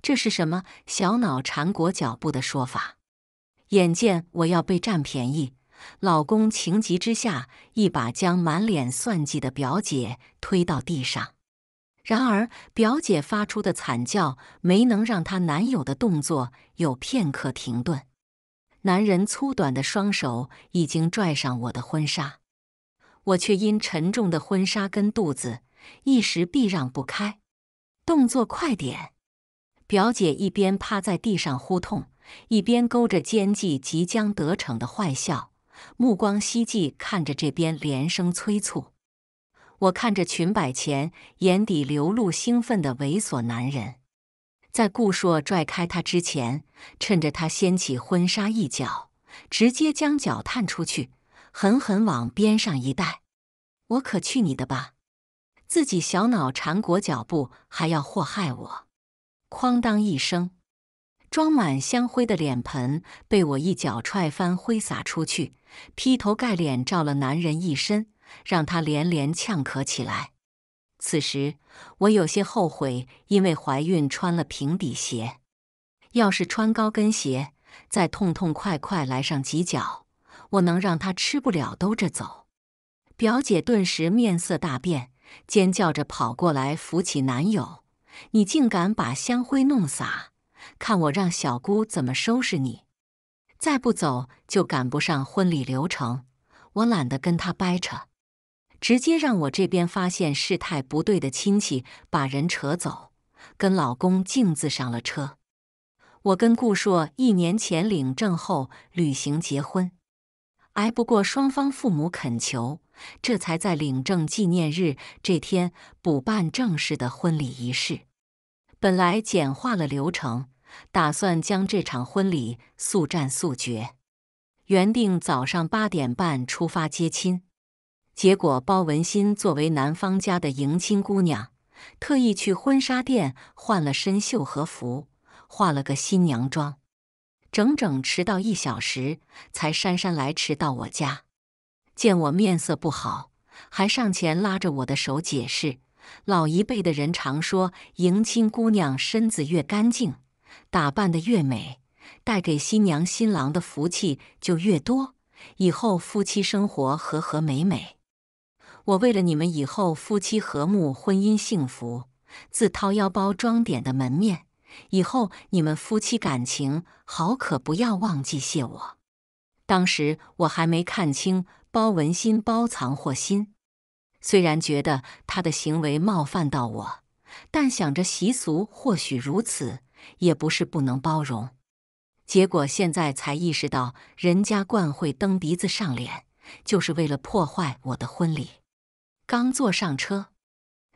这是什么小脑缠裹脚步的说法？眼见我要被占便宜。老公情急之下，一把将满脸算计的表姐推到地上。然而，表姐发出的惨叫没能让她男友的动作有片刻停顿。男人粗短的双手已经拽上我的婚纱，我却因沉重的婚纱跟肚子一时避让不开。动作快点！表姐一边趴在地上呼痛，一边勾着奸计即将得逞的坏笑。目光希冀看着这边，连声催促。我看着裙摆前眼底流露兴奋的猥琐男人，在顾硕拽开他之前，趁着他掀起婚纱一角，直接将脚探出去，狠狠往边上一带。我可去你的吧！自己小脑缠裹脚步还要祸害我，哐当一声。装满香灰的脸盆被我一脚踹翻，挥洒出去，劈头盖脸照了男人一身，让他连连呛咳起来。此时我有些后悔，因为怀孕穿了平底鞋，要是穿高跟鞋，再痛痛快快来上几脚，我能让他吃不了兜着走。表姐顿时面色大变，尖叫着跑过来扶起男友：“你竟敢把香灰弄洒！”看我让小姑怎么收拾你！再不走就赶不上婚礼流程。我懒得跟他掰扯，直接让我这边发现事态不对的亲戚把人扯走，跟老公径自上了车。我跟顾硕一年前领证后旅行结婚，挨不过双方父母恳求，这才在领证纪念日这天补办正式的婚礼仪式。本来简化了流程。打算将这场婚礼速战速决，原定早上八点半出发接亲，结果包文新作为男方家的迎亲姑娘，特意去婚纱店换了身秀和服，化了个新娘妆，整整迟到一小时才姗姗来迟到我家。见我面色不好，还上前拉着我的手解释：“老一辈的人常说，迎亲姑娘身子越干净。”打扮的越美，带给新娘新郎的福气就越多，以后夫妻生活和和美美。我为了你们以后夫妻和睦、婚姻幸福，自掏腰包装点的门面。以后你们夫妻感情好，可不要忘记谢我。当时我还没看清包文新包藏祸心，虽然觉得他的行为冒犯到我，但想着习俗或许如此。也不是不能包容，结果现在才意识到，人家惯会蹬鼻子上脸，就是为了破坏我的婚礼。刚坐上车，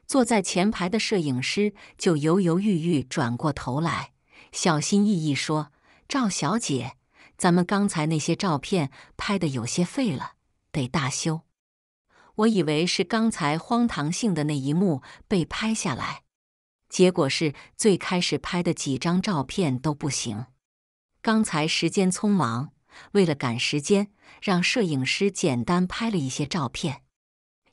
坐在前排的摄影师就犹犹豫豫转过头来，小心翼翼说：“赵小姐，咱们刚才那些照片拍的有些废了，得大修。”我以为是刚才荒唐性的那一幕被拍下来。结果是最开始拍的几张照片都不行。刚才时间匆忙，为了赶时间，让摄影师简单拍了一些照片。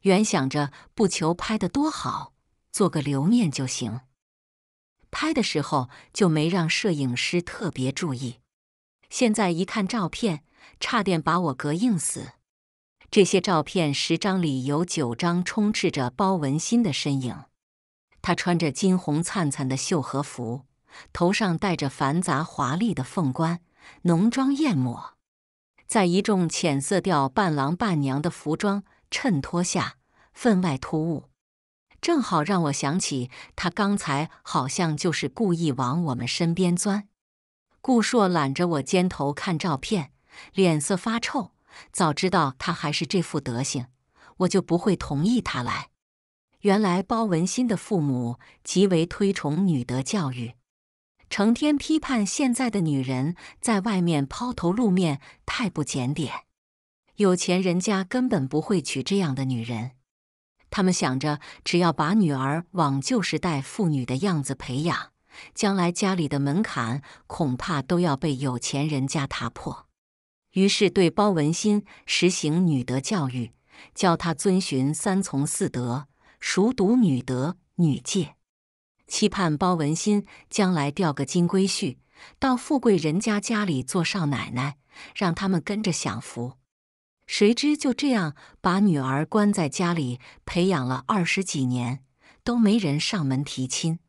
原想着不求拍的多好，做个留念就行。拍的时候就没让摄影师特别注意。现在一看照片，差点把我膈应死。这些照片十张里有九张充斥着包文新的身影。他穿着金红灿灿的绣和服，头上戴着繁杂华丽的凤冠，浓妆艳抹，在一众浅色调伴郎伴娘的服装衬托下，分外突兀，正好让我想起他刚才好像就是故意往我们身边钻。顾硕揽着我肩头看照片，脸色发臭。早知道他还是这副德行，我就不会同意他来。原来包文新的父母极为推崇女德教育，成天批判现在的女人在外面抛头露面太不检点，有钱人家根本不会娶这样的女人。他们想着，只要把女儿往旧时代妇女的样子培养，将来家里的门槛恐怕都要被有钱人家踏破。于是，对包文新实行女德教育，教他遵循三从四德。熟读女德、女诫，期盼包文新将来钓个金龟婿，到富贵人家家里做少奶奶，让他们跟着享福。谁知就这样把女儿关在家里培养了二十几年，都没人上门提亲。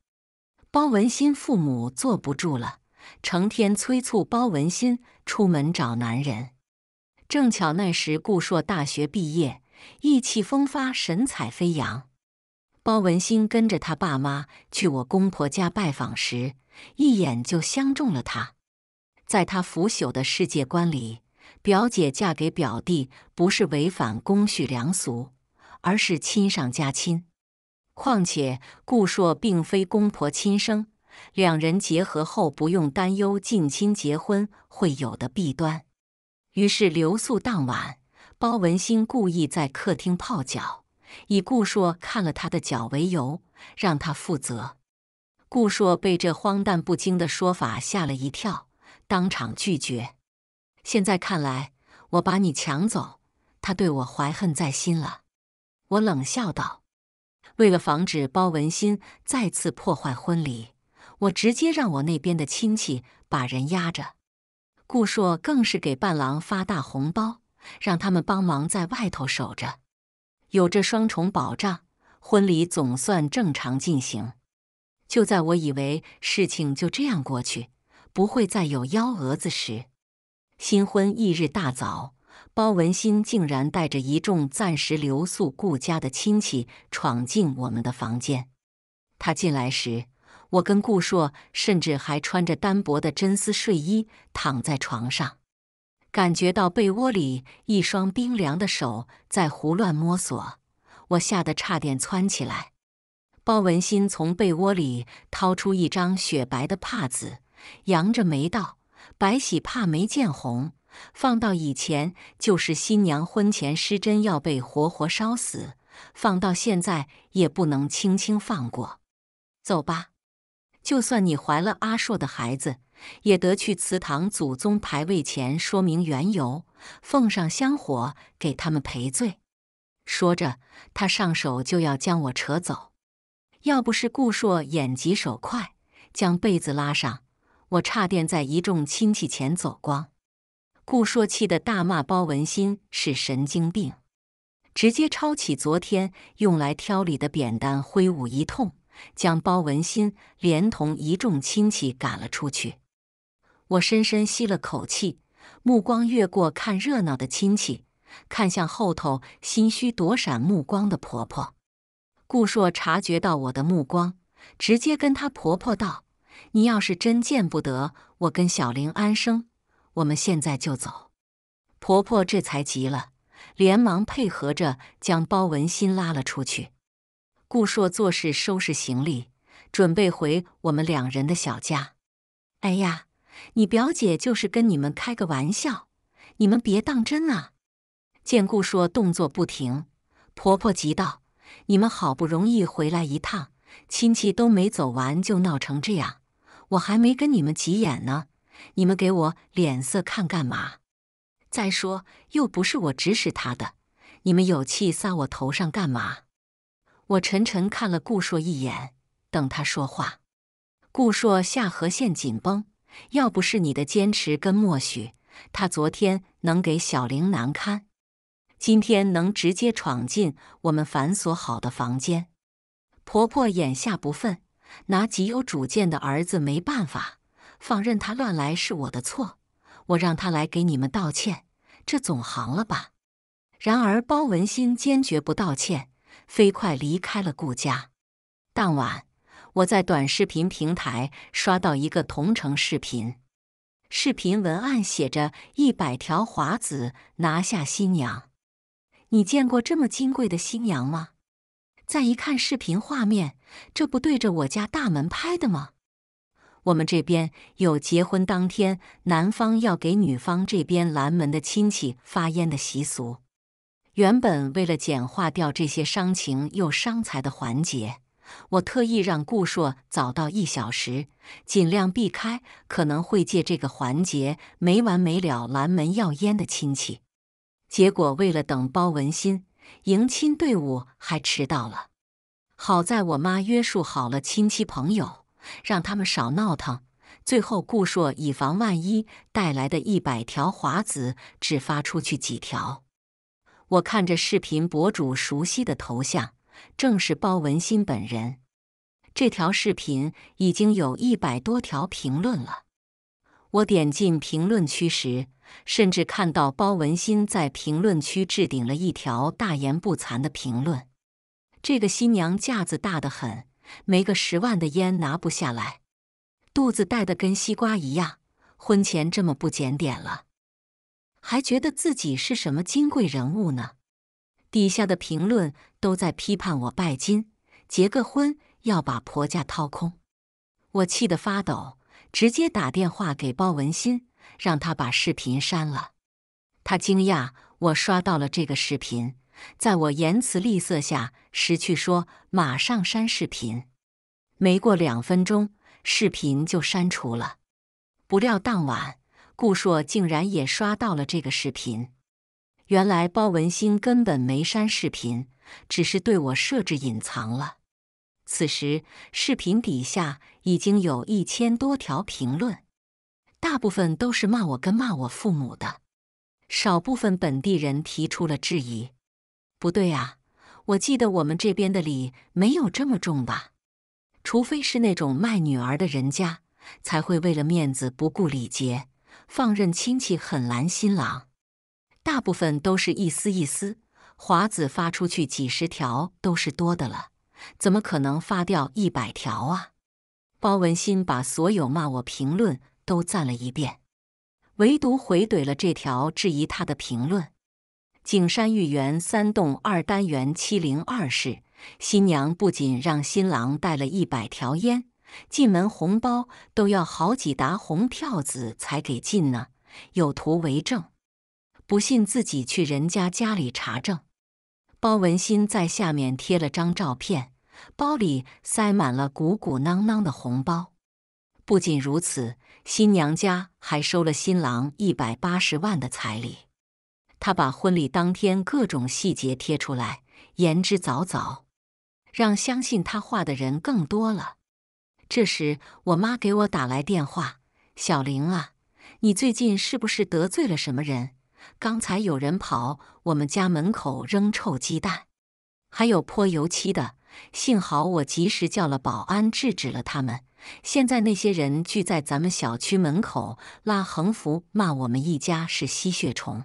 包文新父母坐不住了，成天催促包文新出门找男人。正巧那时顾硕大学毕业，意气风发，神采飞扬。包文星跟着他爸妈去我公婆家拜访时，一眼就相中了他。在他腐朽的世界观里，表姐嫁给表弟不是违反公序良俗，而是亲上加亲。况且顾硕并非公婆亲生，两人结合后不用担忧近亲结婚会有的弊端。于是留宿当晚，包文星故意在客厅泡脚。以顾硕看了他的脚为由，让他负责。顾硕被这荒诞不经的说法吓了一跳，当场拒绝。现在看来，我把你抢走，他对我怀恨在心了。我冷笑道：“为了防止包文新再次破坏婚礼，我直接让我那边的亲戚把人压着。顾硕更是给伴郎发大红包，让他们帮忙在外头守着。”有着双重保障，婚礼总算正常进行。就在我以为事情就这样过去，不会再有幺蛾子时，新婚翌日大早，包文新竟然带着一众暂时留宿顾家的亲戚闯进我们的房间。他进来时，我跟顾硕甚至还穿着单薄的真丝睡衣躺在床上。感觉到被窝里一双冰凉的手在胡乱摸索，我吓得差点窜起来。包文新从被窝里掏出一张雪白的帕子，扬着眉道：“白喜帕没见红，放到现在也不能轻轻放过。走吧，就算你怀了阿硕的孩子。”也得去祠堂祖宗牌位前说明缘由，奉上香火给他们赔罪。说着，他上手就要将我扯走，要不是顾硕眼疾手快将被子拉上，我差点在一众亲戚前走光。顾硕气得大骂包文新是神经病，直接抄起昨天用来挑理的扁担挥舞一通，将包文新连同一众亲戚赶了出去。我深深吸了口气，目光越过看热闹的亲戚，看向后头心虚躲闪目光的婆婆。顾硕察觉到我的目光，直接跟他婆婆道：“你要是真见不得我跟小玲安生，我们现在就走。”婆婆这才急了，连忙配合着将包文新拉了出去。顾硕做事收拾行李，准备回我们两人的小家。哎呀！你表姐就是跟你们开个玩笑，你们别当真啊！见顾硕动作不停，婆婆急道：“你们好不容易回来一趟，亲戚都没走完就闹成这样，我还没跟你们急眼呢，你们给我脸色看干嘛？再说又不是我指使他的，你们有气撒我头上干嘛？”我沉沉看了顾硕一眼，等他说话。顾硕下颌线紧绷。要不是你的坚持跟默许，他昨天能给小玲难堪，今天能直接闯进我们反锁好的房间。婆婆眼下不忿，拿极有主见的儿子没办法，放任他乱来是我的错，我让他来给你们道歉，这总行了吧？然而包文新坚决不道歉，飞快离开了顾家。当晚。我在短视频平台刷到一个同城视频，视频文案写着“一百条华子拿下新娘”，你见过这么金贵的新娘吗？再一看视频画面，这不对着我家大门拍的吗？我们这边有结婚当天男方要给女方这边拦门的亲戚发烟的习俗，原本为了简化掉这些伤情又伤财的环节。我特意让顾硕早到一小时，尽量避开可能会借这个环节没完没了拦门要烟的亲戚。结果为了等包文新，迎亲队伍还迟到了。好在我妈约束好了亲戚朋友，让他们少闹腾。最后，顾硕以防万一带来的一百条华子只发出去几条。我看着视频博主熟悉的头像。正是包文新本人。这条视频已经有一百多条评论了。我点进评论区时，甚至看到包文新在评论区置顶了一条大言不惭的评论：“这个新娘架子大得很，没个十万的烟拿不下来，肚子带的跟西瓜一样。婚前这么不检点了，还觉得自己是什么金贵人物呢？”底下的评论都在批判我拜金，结个婚要把婆家掏空，我气得发抖，直接打电话给包文新，让他把视频删了。他惊讶我刷到了这个视频，在我言辞厉色下识趣说马上删视频。没过两分钟，视频就删除了。不料当晚，顾硕竟然也刷到了这个视频。原来包文星根本没删视频，只是对我设置隐藏了。此时视频底下已经有一千多条评论，大部分都是骂我跟骂我父母的，少部分本地人提出了质疑：“不对啊，我记得我们这边的礼没有这么重吧？除非是那种卖女儿的人家才会为了面子不顾礼节，放任亲戚狠拦新郎。”大部分都是一丝一丝，华子发出去几十条都是多的了，怎么可能发掉一百条啊？包文新把所有骂我评论都赞了一遍，唯独回怼了这条质疑他的评论。景山御园三栋二单元七零二室，新娘不仅让新郎带了一百条烟，进门红包都要好几沓红票子才给进呢，有图为证。不信自己去人家家里查证。包文新在下面贴了张照片，包里塞满了鼓鼓囊囊的红包。不仅如此，新娘家还收了新郎一百八十万的彩礼。他把婚礼当天各种细节贴出来，言之凿凿，让相信他话的人更多了。这时，我妈给我打来电话：“小玲啊，你最近是不是得罪了什么人？”刚才有人跑我们家门口扔臭鸡蛋，还有泼油漆的，幸好我及时叫了保安制止了他们。现在那些人聚在咱们小区门口拉横幅，骂我们一家是吸血虫。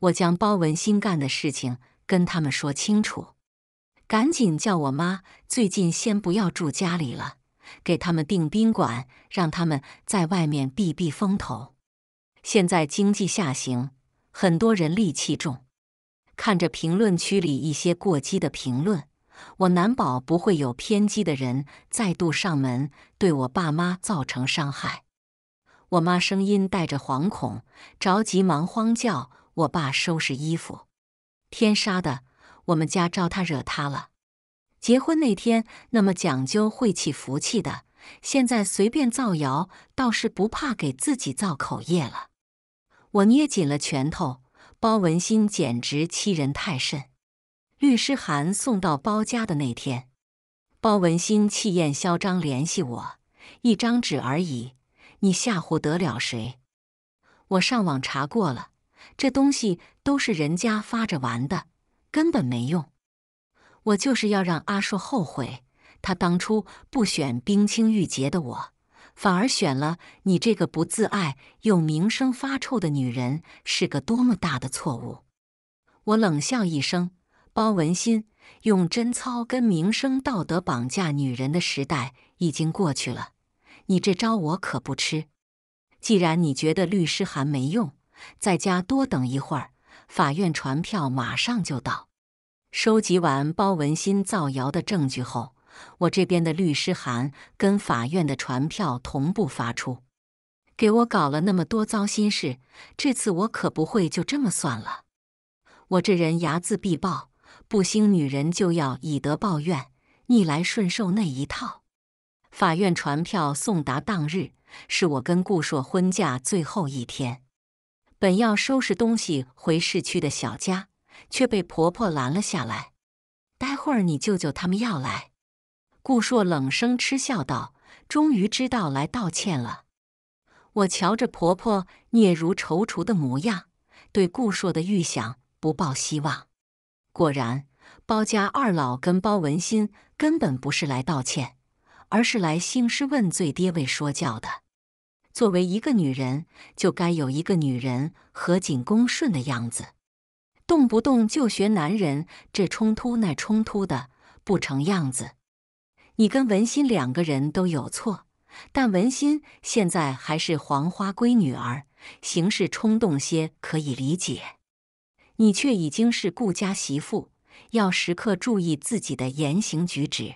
我将包文新干的事情跟他们说清楚，赶紧叫我妈最近先不要住家里了，给他们订宾馆，让他们在外面避避风头。现在经济下行，很多人戾气重。看着评论区里一些过激的评论，我难保不会有偏激的人再度上门对我爸妈造成伤害。我妈声音带着惶恐、着急、忙慌，叫我爸收拾衣服。天杀的！我们家招他惹他了。结婚那天那么讲究晦气福气的，现在随便造谣，倒是不怕给自己造口业了。我捏紧了拳头，包文新简直欺人太甚。律师函送到包家的那天，包文新气焰嚣张，联系我。一张纸而已，你吓唬得了谁？我上网查过了，这东西都是人家发着玩的，根本没用。我就是要让阿硕后悔，他当初不选冰清玉洁的我。反而选了你这个不自爱又名声发臭的女人，是个多么大的错误！我冷笑一声：“包文新，用贞操跟名声道德绑架女人的时代已经过去了，你这招我可不吃。既然你觉得律师函没用，在家多等一会儿，法院传票马上就到。”收集完包文新造谣的证据后。我这边的律师函跟法院的传票同步发出，给我搞了那么多糟心事，这次我可不会就这么算了。我这人睚眦必报，不兴女人就要以德报怨、逆来顺受那一套。法院传票送达当日，是我跟顾硕婚嫁最后一天，本要收拾东西回市区的小家，却被婆婆拦了下来。待会儿你舅舅他们要来。顾硕冷声嗤笑道：“终于知道来道歉了。”我瞧着婆婆嗫如踌躇的模样，对顾硕的预想不抱希望。果然，包家二老跟包文新根本不是来道歉，而是来兴师问罪、爹位说教的。作为一个女人，就该有一个女人和景恭顺的样子，动不动就学男人，这冲突那冲突的，不成样子。你跟文心两个人都有错，但文心现在还是黄花闺女儿，行事冲动些可以理解。你却已经是顾家媳妇，要时刻注意自己的言行举止，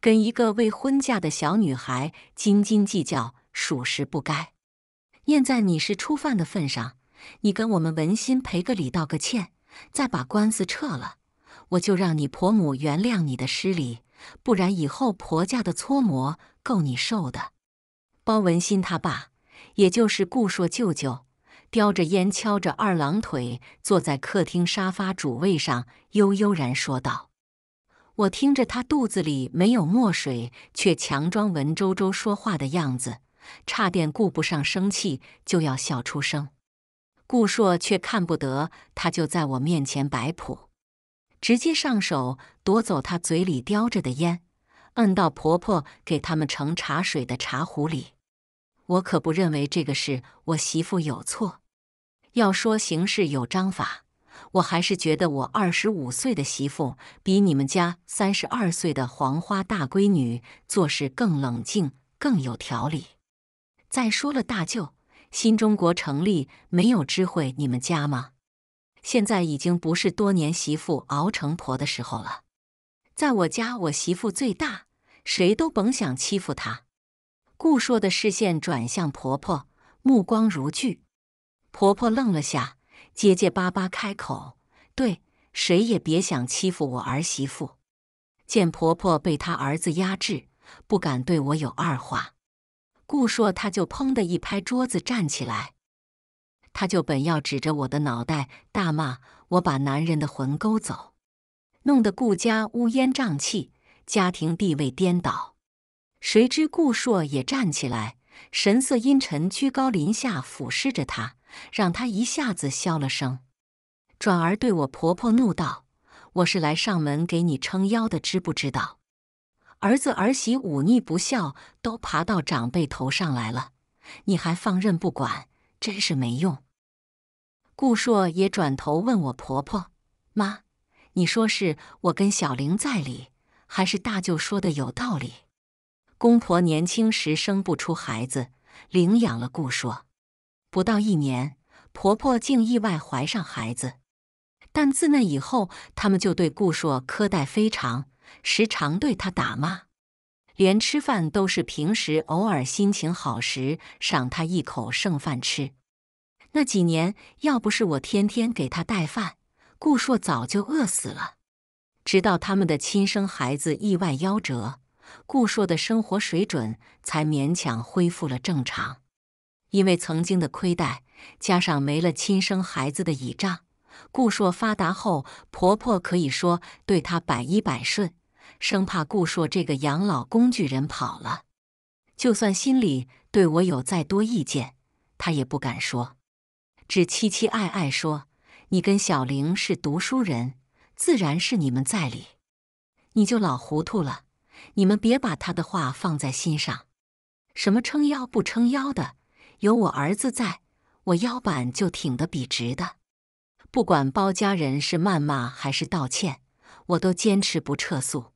跟一个未婚嫁的小女孩斤斤计较，属实不该。念在你是初犯的份上，你跟我们文心赔个礼，道个歉，再把官司撤了，我就让你婆母原谅你的失礼。不然以后婆家的搓磨够你受的。包文新他爸，也就是顾硕舅舅，叼着烟，翘着二郎腿，坐在客厅沙发主位上，悠悠然说道：“我听着他肚子里没有墨水，却强装文绉绉说话的样子，差点顾不上生气，就要笑出声。顾硕却看不得他，就在我面前摆谱。”直接上手夺走她嘴里叼着的烟，摁到婆婆给他们盛茶水的茶壶里。我可不认为这个事我媳妇有错。要说行事有章法，我还是觉得我二十五岁的媳妇比你们家三十二岁的黄花大闺女做事更冷静、更有条理。再说了，大舅，新中国成立没有知会你们家吗？现在已经不是多年媳妇熬成婆的时候了，在我家我媳妇最大，谁都甭想欺负她。顾硕的视线转向婆婆，目光如炬。婆婆愣了下，结结巴巴开口：“对，谁也别想欺负我儿媳妇。”见婆婆被她儿子压制，不敢对我有二话，顾硕他就砰的一拍桌子，站起来。他就本要指着我的脑袋大骂，我把男人的魂勾走，弄得顾家乌烟瘴气，家庭地位颠倒。谁知顾硕也站起来，神色阴沉，居高临下俯视着他，让他一下子消了声，转而对我婆婆怒道：“我是来上门给你撑腰的，知不知道？儿子儿媳忤逆不孝，都爬到长辈头上来了，你还放任不管，真是没用。”顾硕也转头问我婆婆：“妈，你说是我跟小玲在理，还是大舅说的有道理？”公婆年轻时生不出孩子，领养了顾硕。不到一年，婆婆竟意外怀上孩子，但自那以后，他们就对顾硕苛待非常，时常对他打骂，连吃饭都是平时偶尔心情好时赏他一口剩饭吃。那几年，要不是我天天给他带饭，顾硕早就饿死了。直到他们的亲生孩子意外夭折，顾硕的生活水准才勉强恢复了正常。因为曾经的亏待，加上没了亲生孩子的倚仗，顾硕发达后，婆婆可以说对他百依百顺，生怕顾硕这个养老工具人跑了。就算心里对我有再多意见，他也不敢说。只期期爱爱说：“你跟小玲是读书人，自然是你们在理。你就老糊涂了，你们别把他的话放在心上。什么撑腰不撑腰的，有我儿子在，我腰板就挺得笔直的。不管包家人是谩骂还是道歉，我都坚持不撤诉。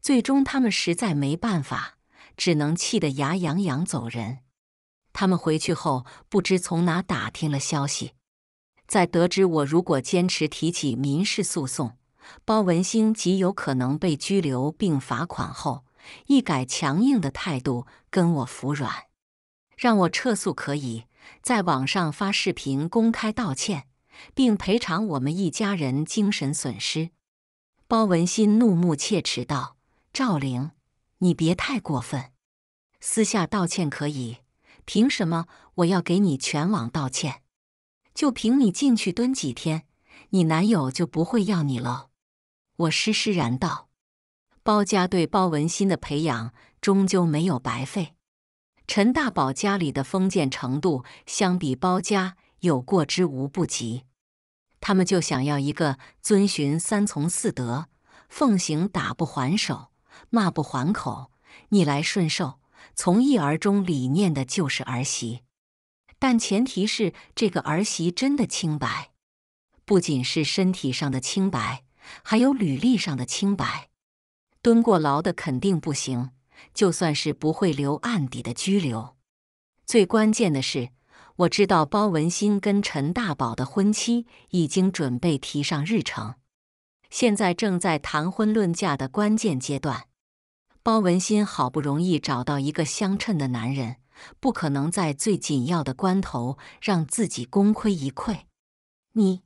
最终他们实在没办法，只能气得牙痒痒走人。”他们回去后，不知从哪打听了消息，在得知我如果坚持提起民事诉讼，包文星极有可能被拘留并罚款后，一改强硬的态度，跟我服软，让我撤诉，可以在网上发视频公开道歉，并赔偿我们一家人精神损失。包文新怒目切齿道：“赵玲，你别太过分，私下道歉可以。”凭什么我要给你全网道歉？就凭你进去蹲几天，你男友就不会要你了。我施施然道：“包家对包文心的培养终究没有白费。陈大宝家里的封建程度相比包家有过之无不及，他们就想要一个遵循三从四德，奉行打不还手，骂不还口，逆来顺受。”从一而终理念的就是儿媳，但前提是这个儿媳真的清白，不仅是身体上的清白，还有履历上的清白。蹲过牢的肯定不行，就算是不会留案底的拘留。最关键的是，我知道包文新跟陈大宝的婚期已经准备提上日程，现在正在谈婚论嫁的关键阶段。包文新好不容易找到一个相称的男人，不可能在最紧要的关头让自己功亏一篑。你，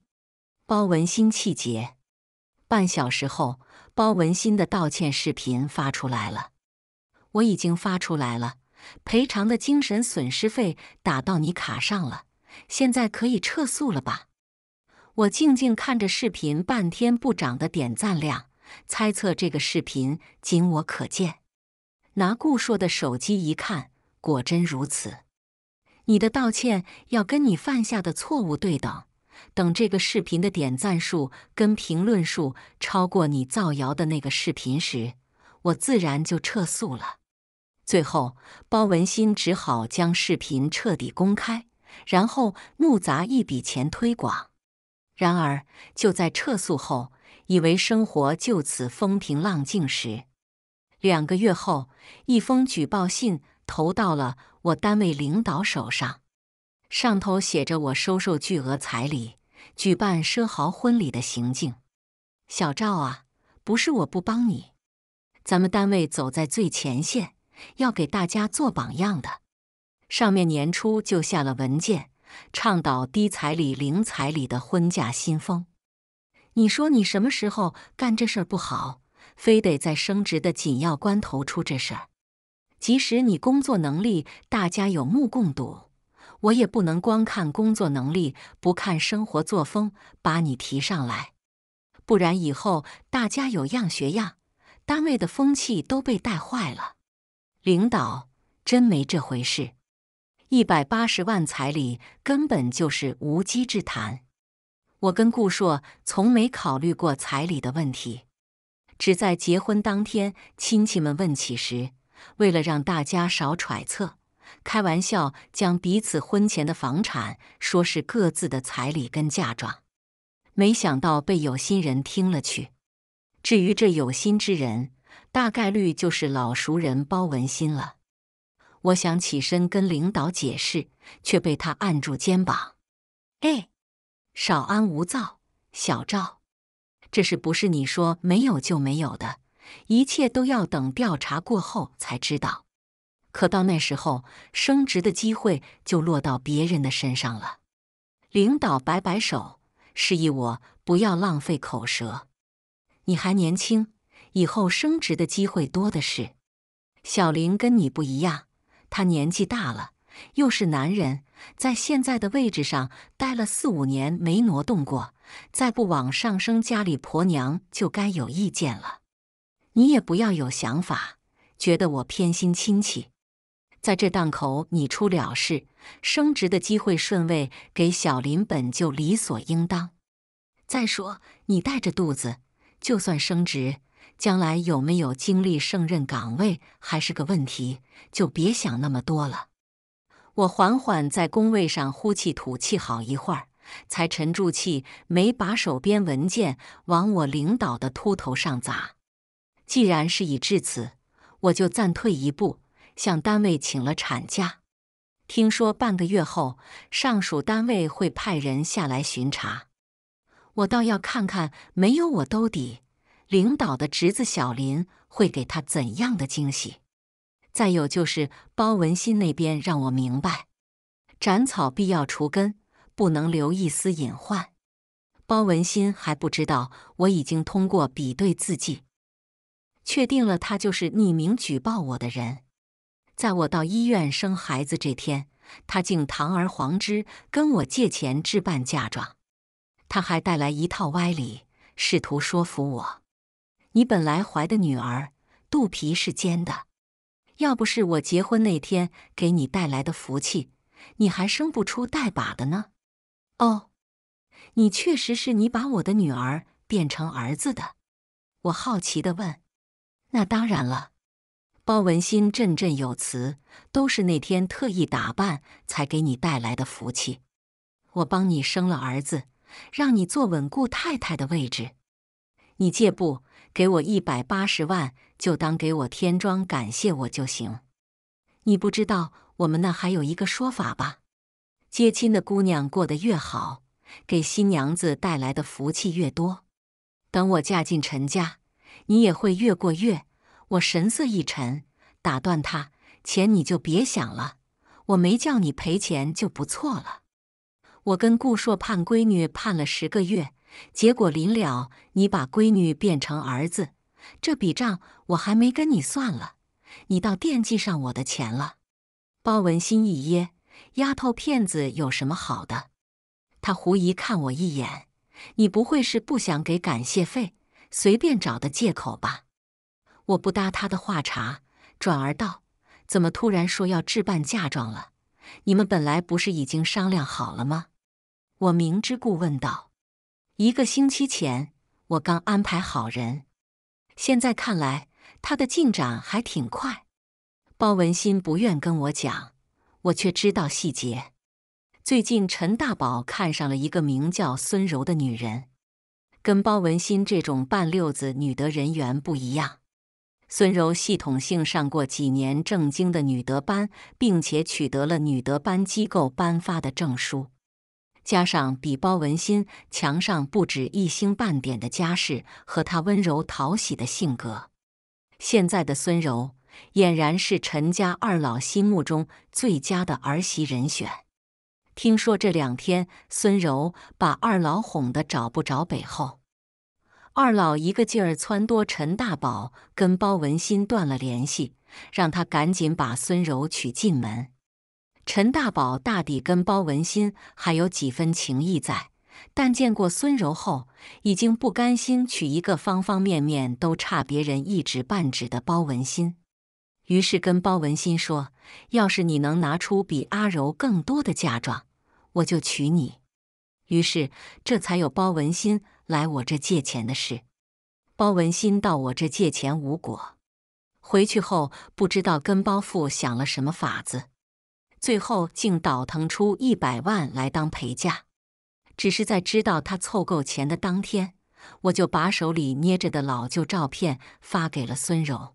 包文新气结。半小时后，包文新的道歉视频发出来了，我已经发出来了，赔偿的精神损失费打到你卡上了，现在可以撤诉了吧？我静静看着视频，半天不涨的点赞量。猜测这个视频仅我可见。拿顾硕的手机一看，果真如此。你的道歉要跟你犯下的错误对等。等这个视频的点赞数跟评论数超过你造谣的那个视频时，我自然就撤诉了。最后，包文新只好将视频彻底公开，然后怒砸一笔钱推广。然而，就在撤诉后。以为生活就此风平浪静时，两个月后，一封举报信投到了我单位领导手上，上头写着我收受巨额彩礼、举办奢豪婚礼的行径。小赵啊，不是我不帮你，咱们单位走在最前线，要给大家做榜样的。上面年初就下了文件，倡导低彩礼、零彩礼的婚嫁新风。你说你什么时候干这事不好？非得在升职的紧要关头出这事儿？即使你工作能力大家有目共睹，我也不能光看工作能力不看生活作风把你提上来，不然以后大家有样学样，单位的风气都被带坏了。领导，真没这回事，一百八十万彩礼根本就是无稽之谈。我跟顾硕从没考虑过彩礼的问题，只在结婚当天亲戚们问起时，为了让大家少揣测，开玩笑将彼此婚前的房产说是各自的彩礼跟嫁妆。没想到被有心人听了去。至于这有心之人，大概率就是老熟人包文新了。我想起身跟领导解释，却被他按住肩膀。哎。少安无躁，小赵，这是不是你说没有就没有的？一切都要等调查过后才知道。可到那时候，升职的机会就落到别人的身上了。领导摆摆手，示意我不要浪费口舌。你还年轻，以后升职的机会多的是。小林跟你不一样，他年纪大了，又是男人。在现在的位置上待了四五年没挪动过，再不往上升，家里婆娘就该有意见了。你也不要有想法，觉得我偏心亲戚。在这档口你出了事，升职的机会顺位给小林本就理所应当。再说你带着肚子，就算升职，将来有没有精力胜任岗位还是个问题，就别想那么多了。我缓缓在工位上呼气吐气，好一会儿，才沉住气，没把手边文件往我领导的秃头上砸。既然事已至此，我就暂退一步，向单位请了产假。听说半个月后，上属单位会派人下来巡查，我倒要看看，没有我兜底，领导的侄子小林会给他怎样的惊喜。再有就是包文新那边让我明白，斩草必要除根，不能留一丝隐患。包文新还不知道我已经通过比对字迹，确定了他就是匿名举报我的人。在我到医院生孩子这天，他竟堂而皇之跟我借钱置办嫁妆，他还带来一套歪理，试图说服我：“你本来怀的女儿肚皮是尖的。”要不是我结婚那天给你带来的福气，你还生不出带把的呢。哦，你确实是你把我的女儿变成儿子的。我好奇地问：“那当然了。”包文新振振有词：“都是那天特意打扮才给你带来的福气，我帮你生了儿子，让你坐稳固太太的位置。你借不？”给我一百八十万，就当给我添妆，感谢我就行。你不知道我们那还有一个说法吧？接亲的姑娘过得越好，给新娘子带来的福气越多。等我嫁进陈家，你也会越过越。我神色一沉，打断他：“钱你就别想了，我没叫你赔钱就不错了。我跟顾硕盼闺女盼了十个月。”结果临了，你把闺女变成儿子，这笔账我还没跟你算了，你倒惦记上我的钱了。包文新一噎，丫头片子有什么好的？他狐疑看我一眼，你不会是不想给感谢费，随便找的借口吧？我不搭他的话茬，转而道：“怎么突然说要置办嫁妆了？你们本来不是已经商量好了吗？”我明知故问道。一个星期前，我刚安排好人，现在看来他的进展还挺快。包文新不愿跟我讲，我却知道细节。最近，陈大宝看上了一个名叫孙柔的女人，跟包文新这种半六子女德人员不一样。孙柔系统性上过几年正经的女德班，并且取得了女德班机构颁发的证书。加上比包文新强上不止一星半点的家世和他温柔讨喜的性格，现在的孙柔俨然是陈家二老心目中最佳的儿媳人选。听说这两天孙柔把二老哄得找不着北后，二老一个劲儿撺掇陈大宝跟包文新断了联系，让他赶紧把孙柔娶进门。陈大宝大抵跟包文新还有几分情谊在，但见过孙柔后，已经不甘心娶一个方方面面都差别人一指半指的包文新，于是跟包文新说：“要是你能拿出比阿柔更多的嫁妆，我就娶你。”于是这才有包文新来我这借钱的事。包文新到我这借钱无果，回去后不知道跟包父想了什么法子。最后竟倒腾出一百万来当陪嫁，只是在知道他凑够钱的当天，我就把手里捏着的老旧照片发给了孙柔。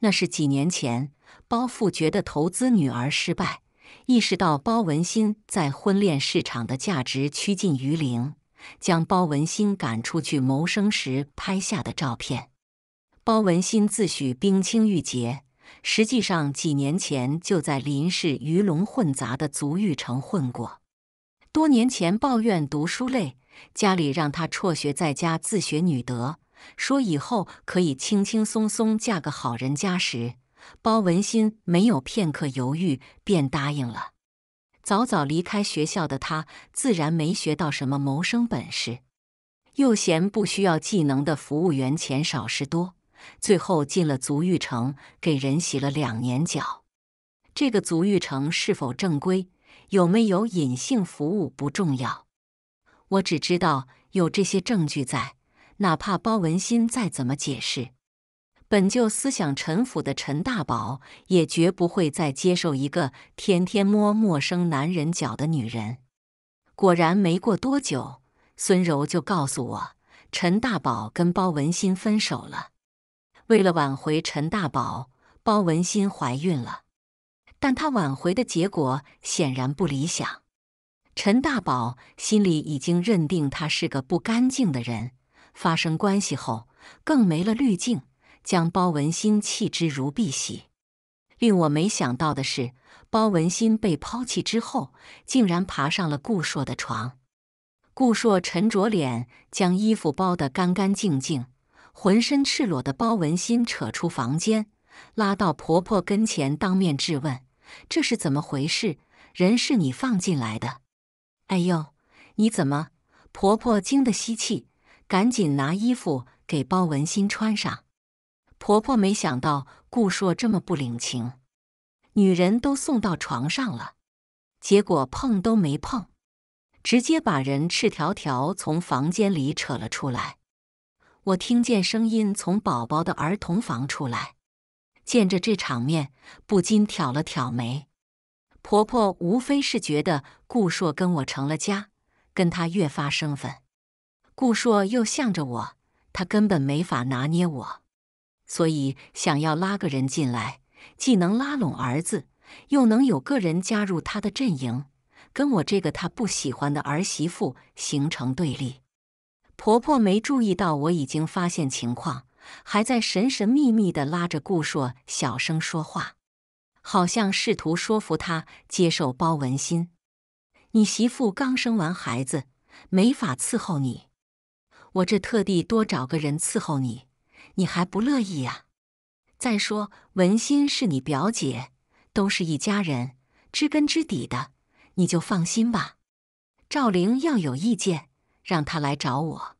那是几年前包富觉得投资女儿失败，意识到包文新在婚恋市场的价值趋近于零，将包文新赶出去谋生时拍下的照片。包文新自诩冰清玉洁。实际上，几年前就在林氏鱼龙混杂的足浴城混过。多年前抱怨读书累，家里让他辍学在家自学女德，说以后可以轻轻松松嫁个好人家时，包文新没有片刻犹豫便答应了。早早离开学校的他，自然没学到什么谋生本事，又嫌不需要技能的服务员钱少事多。最后进了足浴城，给人洗了两年脚。这个足浴城是否正规，有没有隐性服务不重要。我只知道有这些证据在，哪怕包文新再怎么解释，本就思想陈腐的陈大宝也绝不会再接受一个天天摸陌生男人脚的女人。果然，没过多久，孙柔就告诉我，陈大宝跟包文新分手了。为了挽回陈大宝，包文新怀孕了，但他挽回的结果显然不理想。陈大宝心里已经认定他是个不干净的人，发生关系后更没了滤镜，将包文新弃之如敝屣。令我没想到的是，包文新被抛弃之后，竟然爬上了顾硕的床。顾硕沉着脸，将衣服包得干干净净。浑身赤裸的包文新扯出房间，拉到婆婆跟前，当面质问：“这是怎么回事？人是你放进来的？”“哎呦，你怎么？”婆婆惊得吸气，赶紧拿衣服给包文新穿上。婆婆没想到顾硕这么不领情，女人都送到床上了，结果碰都没碰，直接把人赤条条从房间里扯了出来。我听见声音从宝宝的儿童房出来，见着这场面，不禁挑了挑眉。婆婆无非是觉得顾硕跟我成了家，跟他越发生分。顾硕又向着我，他根本没法拿捏我，所以想要拉个人进来，既能拉拢儿子，又能有个人加入他的阵营，跟我这个他不喜欢的儿媳妇形成对立。婆婆没注意到我已经发现情况，还在神神秘秘的拉着顾硕小声说话，好像试图说服他接受包文新。你媳妇刚生完孩子，没法伺候你，我这特地多找个人伺候你，你还不乐意呀？再说文心是你表姐，都是一家人，知根知底的，你就放心吧。赵玲要有意见。让他来找我，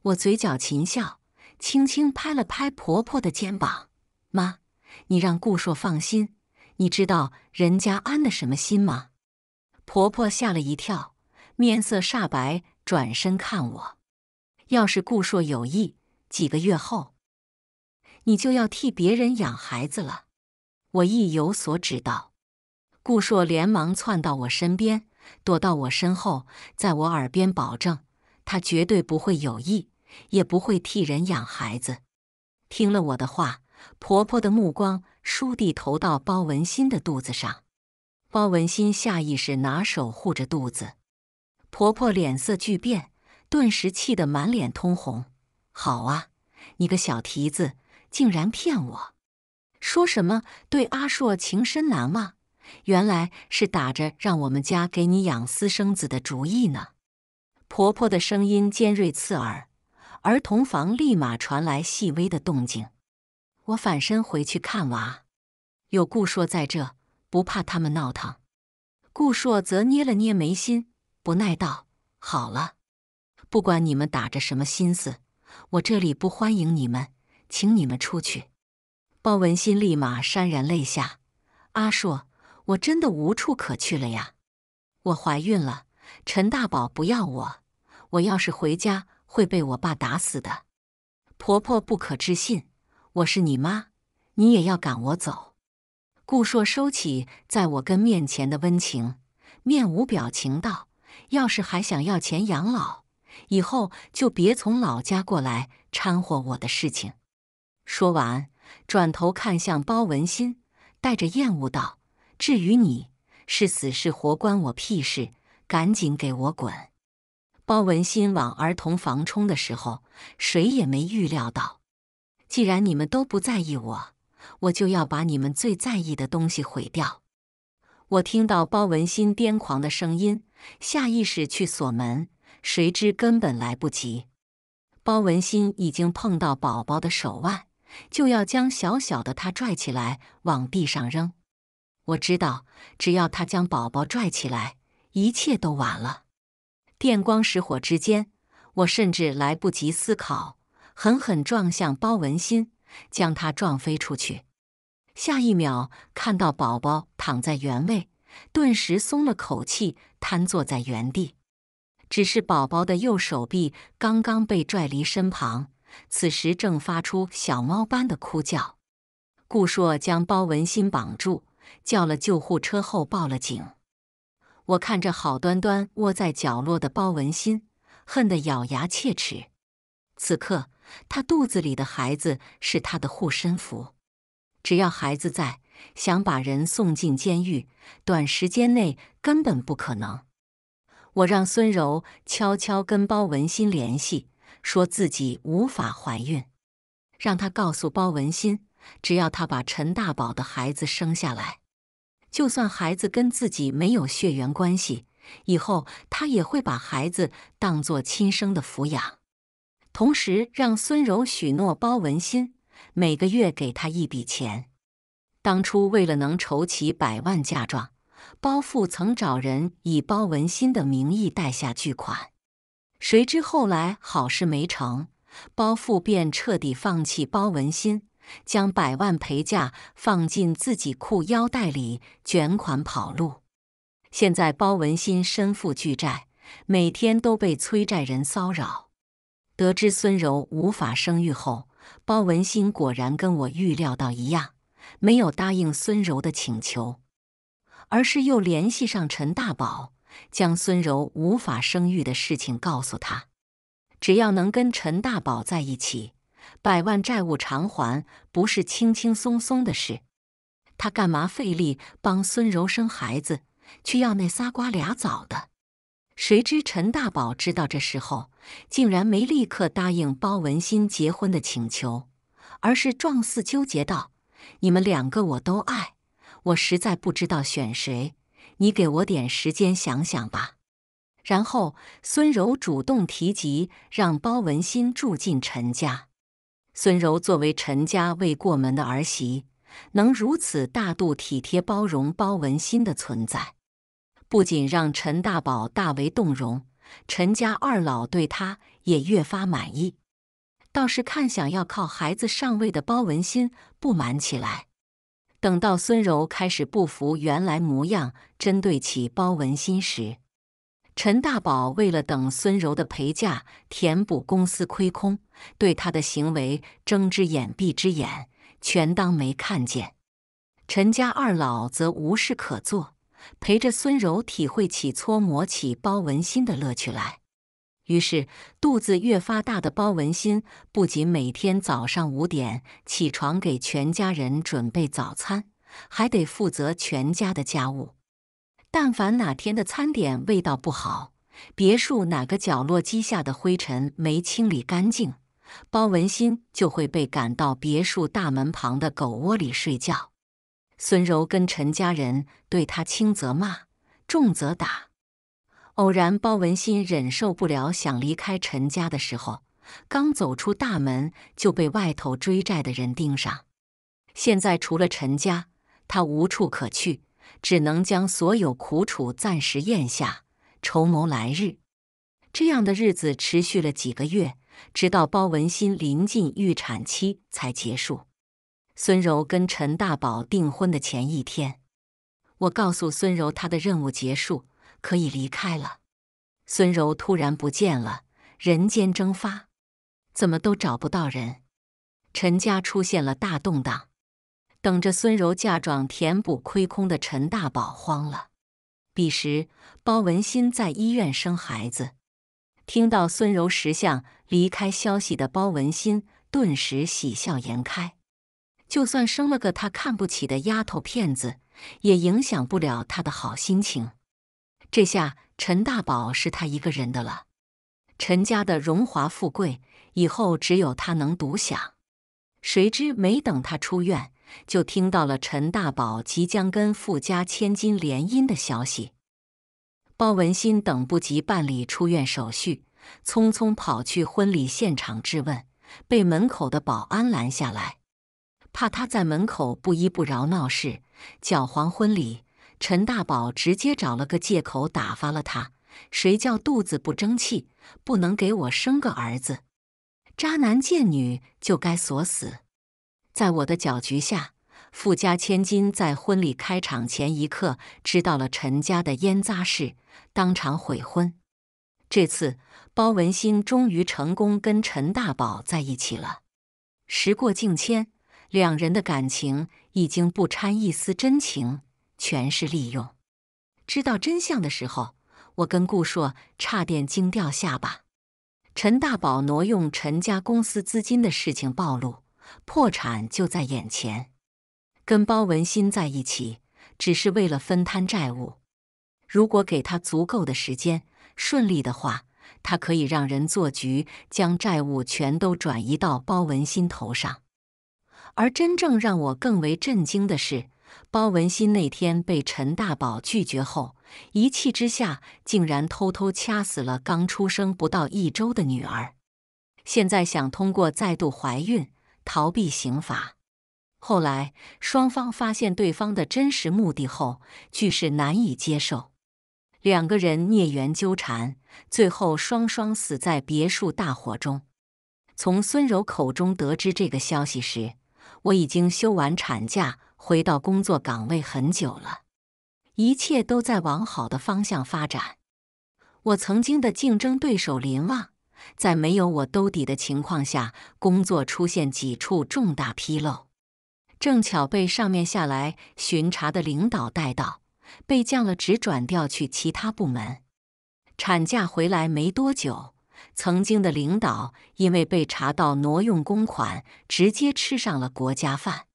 我嘴角噙笑，轻轻拍了拍婆婆的肩膀：“妈，你让顾硕放心。你知道人家安的什么心吗？”婆婆吓了一跳，面色煞白，转身看我：“要是顾硕有意，几个月后，你就要替别人养孩子了。”我意有所指道：“顾硕连忙窜到我身边，躲到我身后，在我耳边保证。”她绝对不会有意，也不会替人养孩子。听了我的话，婆婆的目光倏地投到包文新的肚子上，包文新下意识拿手护着肚子。婆婆脸色巨变，顿时气得满脸通红。好啊，你个小蹄子，竟然骗我！说什么对阿硕情深难忘，原来是打着让我们家给你养私生子的主意呢。婆婆的声音尖锐刺耳，儿童房立马传来细微的动静。我返身回去看娃，有顾硕在这，不怕他们闹腾。顾硕则捏了捏眉心，不耐道：“好了，不管你们打着什么心思，我这里不欢迎你们，请你们出去。”包文新立马潸然泪下：“阿硕，我真的无处可去了呀，我怀孕了。”陈大宝不要我，我要是回家会被我爸打死的。婆婆不可置信：“我是你妈，你也要赶我走？”顾硕收起在我跟面前的温情，面无表情道：“要是还想要钱养老，以后就别从老家过来掺和我的事情。”说完，转头看向包文新，带着厌恶道：“至于你，是死是活关我屁事。”赶紧给我滚！包文新往儿童房冲的时候，谁也没预料到。既然你们都不在意我，我就要把你们最在意的东西毁掉。我听到包文新癫狂的声音，下意识去锁门，谁知根本来不及。包文新已经碰到宝宝的手腕，就要将小小的他拽起来往地上扔。我知道，只要他将宝宝拽起来。一切都晚了，电光石火之间，我甚至来不及思考，狠狠撞向包文新，将他撞飞出去。下一秒，看到宝宝躺在原位，顿时松了口气，瘫坐在原地。只是宝宝的右手臂刚刚被拽离身旁，此时正发出小猫般的哭叫。顾硕将包文新绑住，叫了救护车后报了警。我看着好端端窝在角落的包文新，恨得咬牙切齿。此刻，他肚子里的孩子是他的护身符，只要孩子在，想把人送进监狱，短时间内根本不可能。我让孙柔悄悄跟包文新联系，说自己无法怀孕，让他告诉包文新，只要他把陈大宝的孩子生下来。就算孩子跟自己没有血缘关系，以后他也会把孩子当做亲生的抚养，同时让孙柔许诺包文新每个月给他一笔钱。当初为了能筹齐百万嫁妆，包父曾找人以包文新的名义贷下巨款，谁知后来好事没成，包父便彻底放弃包文新。将百万陪嫁放进自己裤腰带里，卷款跑路。现在包文新身负巨债，每天都被催债人骚扰。得知孙柔无法生育后，包文新果然跟我预料到一样，没有答应孙柔的请求，而是又联系上陈大宝，将孙柔无法生育的事情告诉他，只要能跟陈大宝在一起。百万债务偿还不是轻轻松松的事，他干嘛费力帮孙柔生孩子，去要那仨瓜俩枣的？谁知陈大宝知道这时候，竟然没立刻答应包文新结婚的请求，而是状似纠结道：“你们两个我都爱，我实在不知道选谁，你给我点时间想想吧。”然后孙柔主动提及让包文新住进陈家。孙柔作为陈家未过门的儿媳，能如此大度、体贴、包容包文心的存在，不仅让陈大宝大为动容，陈家二老对他也越发满意。倒是看想要靠孩子上位的包文心不满起来。等到孙柔开始不服原来模样，针对起包文心时。陈大宝为了等孙柔的陪嫁填补公司亏空，对他的行为睁只眼闭只眼，全当没看见。陈家二老则无事可做，陪着孙柔体会起搓磨起包文新的乐趣来。于是，肚子越发大的包文新不仅每天早上五点起床给全家人准备早餐，还得负责全家的家务。但凡哪天的餐点味道不好，别墅哪个角落积下的灰尘没清理干净，包文新就会被赶到别墅大门旁的狗窝里睡觉。孙柔跟陈家人对他轻则骂，重则打。偶然包文新忍受不了，想离开陈家的时候，刚走出大门就被外头追债的人盯上。现在除了陈家，他无处可去。只能将所有苦楚暂时咽下，筹谋来日。这样的日子持续了几个月，直到包文新临近预产期才结束。孙柔跟陈大宝订婚的前一天，我告诉孙柔她的任务结束，可以离开了。孙柔突然不见了，人间蒸发，怎么都找不到人。陈家出现了大动荡。等着孙柔嫁妆填补亏空的陈大宝慌了。彼时包文新在医院生孩子，听到孙柔识相离开消息的包文新顿时喜笑颜开。就算生了个他看不起的丫头片子，也影响不了他的好心情。这下陈大宝是他一个人的了，陈家的荣华富贵以后只有他能独享。谁知没等他出院。就听到了陈大宝即将跟富家千金联姻的消息，包文新等不及办理出院手续，匆匆跑去婚礼现场质问，被门口的保安拦下来，怕他在门口不依不饶闹事搅黄婚礼。陈大宝直接找了个借口打发了他，谁叫肚子不争气，不能给我生个儿子，渣男贱女就该锁死。在我的搅局下，富家千金在婚礼开场前一刻知道了陈家的烟臜事，当场悔婚。这次包文新终于成功跟陈大宝在一起了。时过境迁，两人的感情已经不掺一丝真情，全是利用。知道真相的时候，我跟顾硕差点惊掉下巴。陈大宝挪用陈家公司资金的事情暴露。破产就在眼前，跟包文新在一起只是为了分摊债务。如果给他足够的时间，顺利的话，他可以让人做局，将债务全都转移到包文新头上。而真正让我更为震惊的是，包文新那天被陈大宝拒绝后，一气之下竟然偷偷掐死了刚出生不到一周的女儿。现在想通过再度怀孕。逃避刑罚。后来，双方发现对方的真实目的后，俱是难以接受。两个人孽缘纠缠，最后双双死在别墅大火中。从孙柔口中得知这个消息时，我已经休完产假，回到工作岗位很久了。一切都在往好的方向发展。我曾经的竞争对手林旺。在没有我兜底的情况下，工作出现几处重大纰漏，正巧被上面下来巡查的领导带到，被降了职，转调去其他部门。产假回来没多久，曾经的领导因为被查到挪用公款，直接吃上了国家饭。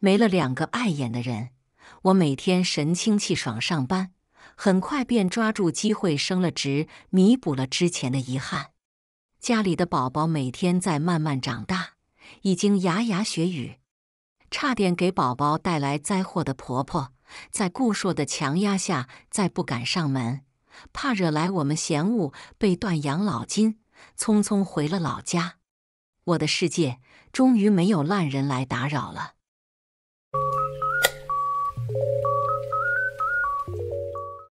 没了两个碍眼的人，我每天神清气爽上班，很快便抓住机会升了职，弥补了之前的遗憾。家里的宝宝每天在慢慢长大，已经牙牙学语，差点给宝宝带来灾祸的婆婆，在顾硕的强压下，再不敢上门，怕惹来我们嫌恶，被断养老金，匆匆回了老家。我的世界终于没有烂人来打扰了。